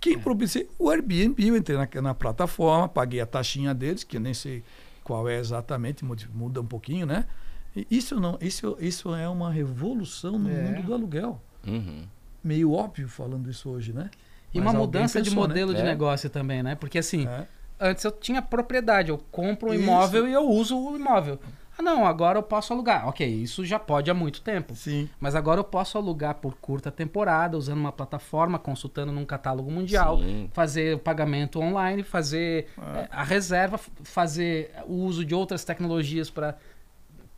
quem propiciou O Airbnb. Eu entrei na, na plataforma, paguei a taxinha deles, que eu nem sei qual é exatamente, muda um pouquinho, né? E isso não, isso, isso é uma revolução no é. mundo do aluguel. Uhum. Meio óbvio falando isso hoje, né? E Mas uma mudança pensou, de né? modelo né? de é. negócio também, né? Porque assim, é. antes eu tinha propriedade, eu compro um isso. imóvel e eu uso o imóvel. Ah, não, agora eu posso alugar. Ok, isso já pode há muito tempo. Sim. Mas agora eu posso alugar por curta temporada, usando uma plataforma, consultando num catálogo mundial, Sim. fazer o pagamento online, fazer ah. a reserva, fazer o uso de outras tecnologias para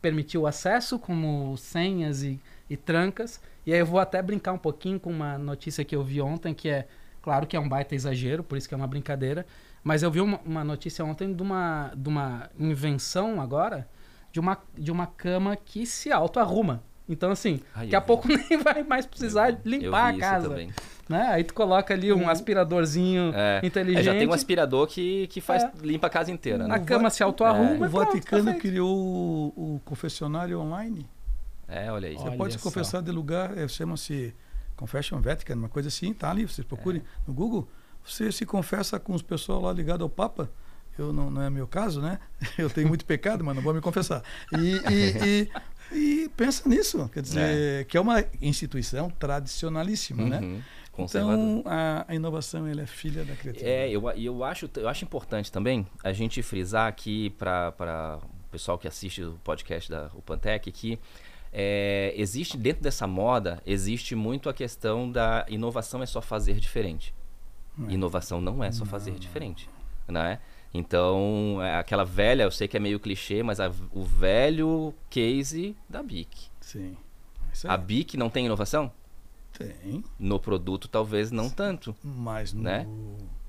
permitir o acesso, como senhas e, e trancas. E aí eu vou até brincar um pouquinho com uma notícia que eu vi ontem, que é, claro que é um baita exagero, por isso que é uma brincadeira, mas eu vi uma, uma notícia ontem de uma, de uma invenção agora de uma, de uma cama que se auto-arruma. Então, assim, Ai, daqui a vi. pouco nem vai mais precisar eu, limpar eu a casa. Né? Aí tu coloca ali um uhum. aspiradorzinho é. inteligente. É, já tem um aspirador que, que faz, é. limpa a casa inteira. Né? A cama se auto-arruma. O tá Vaticano tá criou o, o, confessionário online. É, olha aí. Você olha pode se confessar de lugar, é, chama-se Confession Vatican, uma coisa assim, tá ali, vocês procurem é. no Google. Você se confessa com os pessoal lá ligado ao Papa eu não, não é meu caso, né? Eu tenho muito pecado, mas não vou me confessar. E, e, e, e pensa nisso, quer dizer, é. que é uma instituição tradicionalíssima, né? uhum. né? Então, a, a, inovação ela é filha da criatividade. É, eu, eu, acho, eu acho importante também a gente frisar aqui para o pessoal que assiste o podcast da Upantec que é, existe dentro dessa moda, existe muito a questão da inovação é só fazer diferente. É. Inovação não é só não. fazer diferente, não é? Então, é, aquela velha, eu sei que é meio clichê, mas a, o velho case da BIC. Sim. É a BIC não tem inovação? Tem. No produto, talvez não Sim. tanto. Mas no... Né?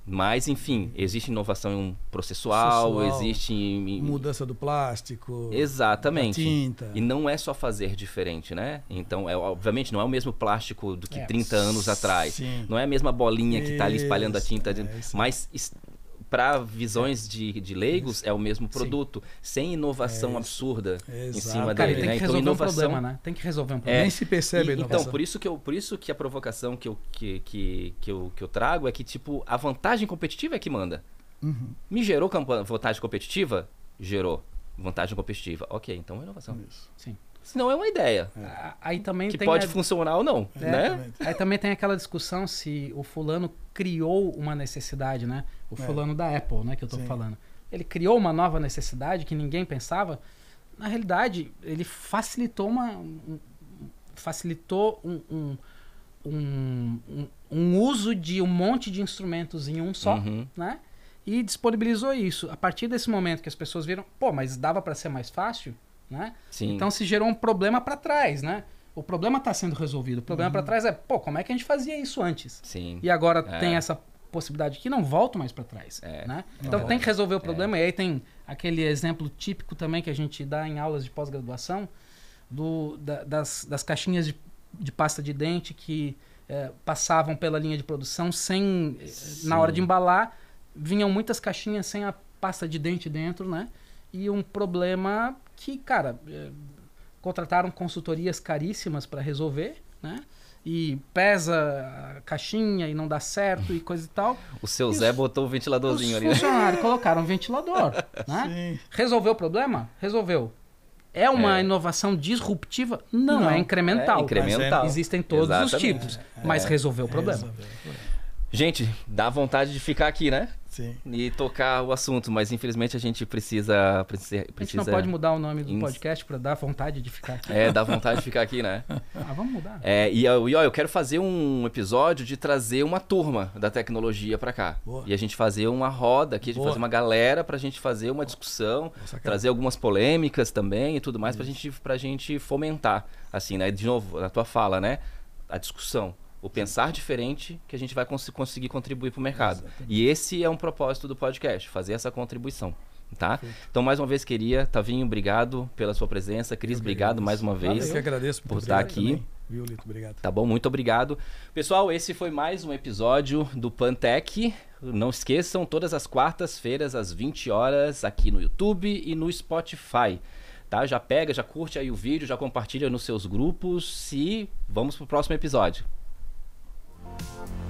Mas, enfim, uhum. existe inovação em processual, processual existe. Mudança do plástico. Exatamente. Tinta. E não é só fazer diferente, né? Então, é, obviamente, não é o mesmo plástico do que é, 30 anos atrás. Sim. Não é a mesma bolinha que está ali espalhando a tinta. É, mas para visões de, de leigos é, é o mesmo produto, Sim. sem inovação é absurda em cima Cara, dele. Né? Tem né? que então, resolver então, inovação, um problema, né? Tem que resolver um problema. É. Nem se percebe e, a então, inovação. Então, por isso que, eu, por isso que a provocação que eu, que, que, que, eu, que eu trago é que, tipo, a vantagem competitiva é que manda. Uhum. Me gerou vantagem competitiva? Gerou. Vantagem competitiva. Ok, então é inovação. Isso. Sim. Senão é uma ideia. É. Aí também que pode a... funcionar ou não, é, né? Aí também tem aquela discussão se o fulano criou uma necessidade, né? O é. fulano da Apple, né, que eu estou falando. Ele criou uma nova necessidade que ninguém pensava. Na realidade, ele facilitou uma um, facilitou um, um um, um, um, uso de um monte de instrumentos em um só, uhum. né? E disponibilizou isso. A partir desse momento que as pessoas viram, pô, mas dava para ser mais fácil, né? Sim. Então se gerou um problema para trás, né? O problema está sendo resolvido. O problema uhum. para trás é, pô, como é que a gente fazia isso antes? Sim. E agora é. tem essa possibilidade que não volta mais para trás, é. né? Então é. tem que resolver o é. problema. E aí tem aquele exemplo típico também que a gente dá em aulas de pós-graduação do da, das, das caixinhas de, de pasta de dente que é, passavam pela linha de produção sem, Sim. na hora de embalar, vinham muitas caixinhas sem a pasta de dente dentro, né? e um problema que, cara, é, contrataram consultorias caríssimas para resolver, né? e pesa a caixinha e não dá certo e coisa e tal. O seu Zé os, botou o ventiladorzinho os ali. Os né? funcionários colocaram um ventilador. né? Sim. Resolveu o problema? Resolveu. É uma é. inovação disruptiva? Não, é não, é incremental. É incremental. Existem todos Exatamente. os tipos, é. é mas resolveu o problema. Resolveu. Gente, dá vontade de ficar aqui, né? Sim. E tocar o assunto, mas infelizmente a gente precisa. precisa, precisa... A gente não pode mudar o nome do podcast para dar vontade de ficar aqui. É, dá vontade de ficar aqui, né? Ah, vamos mudar. É, e, ó, eu quero fazer um episódio de trazer uma turma da tecnologia para cá. Boa. E a gente fazer uma roda aqui, a gente fazer uma galera para a gente fazer uma discussão, Nossa, trazer algumas polêmicas também e tudo mais para gente, a gente fomentar. Assim, né? De novo, na tua fala, né? A discussão o pensar diferente que a gente vai cons conseguir contribuir para o mercado. Exatamente. E esse é um propósito do podcast, fazer essa contribuição. Tá? Então, mais uma vez, queria, Tavinho, obrigado pela sua presença. Cris, obrigado, mais uma vez. Eu que agradeço por, por estar aqui. Viu, Lito? Obrigado. Tá bom, muito obrigado. Pessoal, esse foi mais um episódio do Pantec. Não esqueçam, todas as quartas-feiras, às 20 horas, aqui no YouTube e no Spotify. Tá? Já pega, já curte aí o vídeo, já compartilha nos seus grupos e vamos pro próximo episódio. you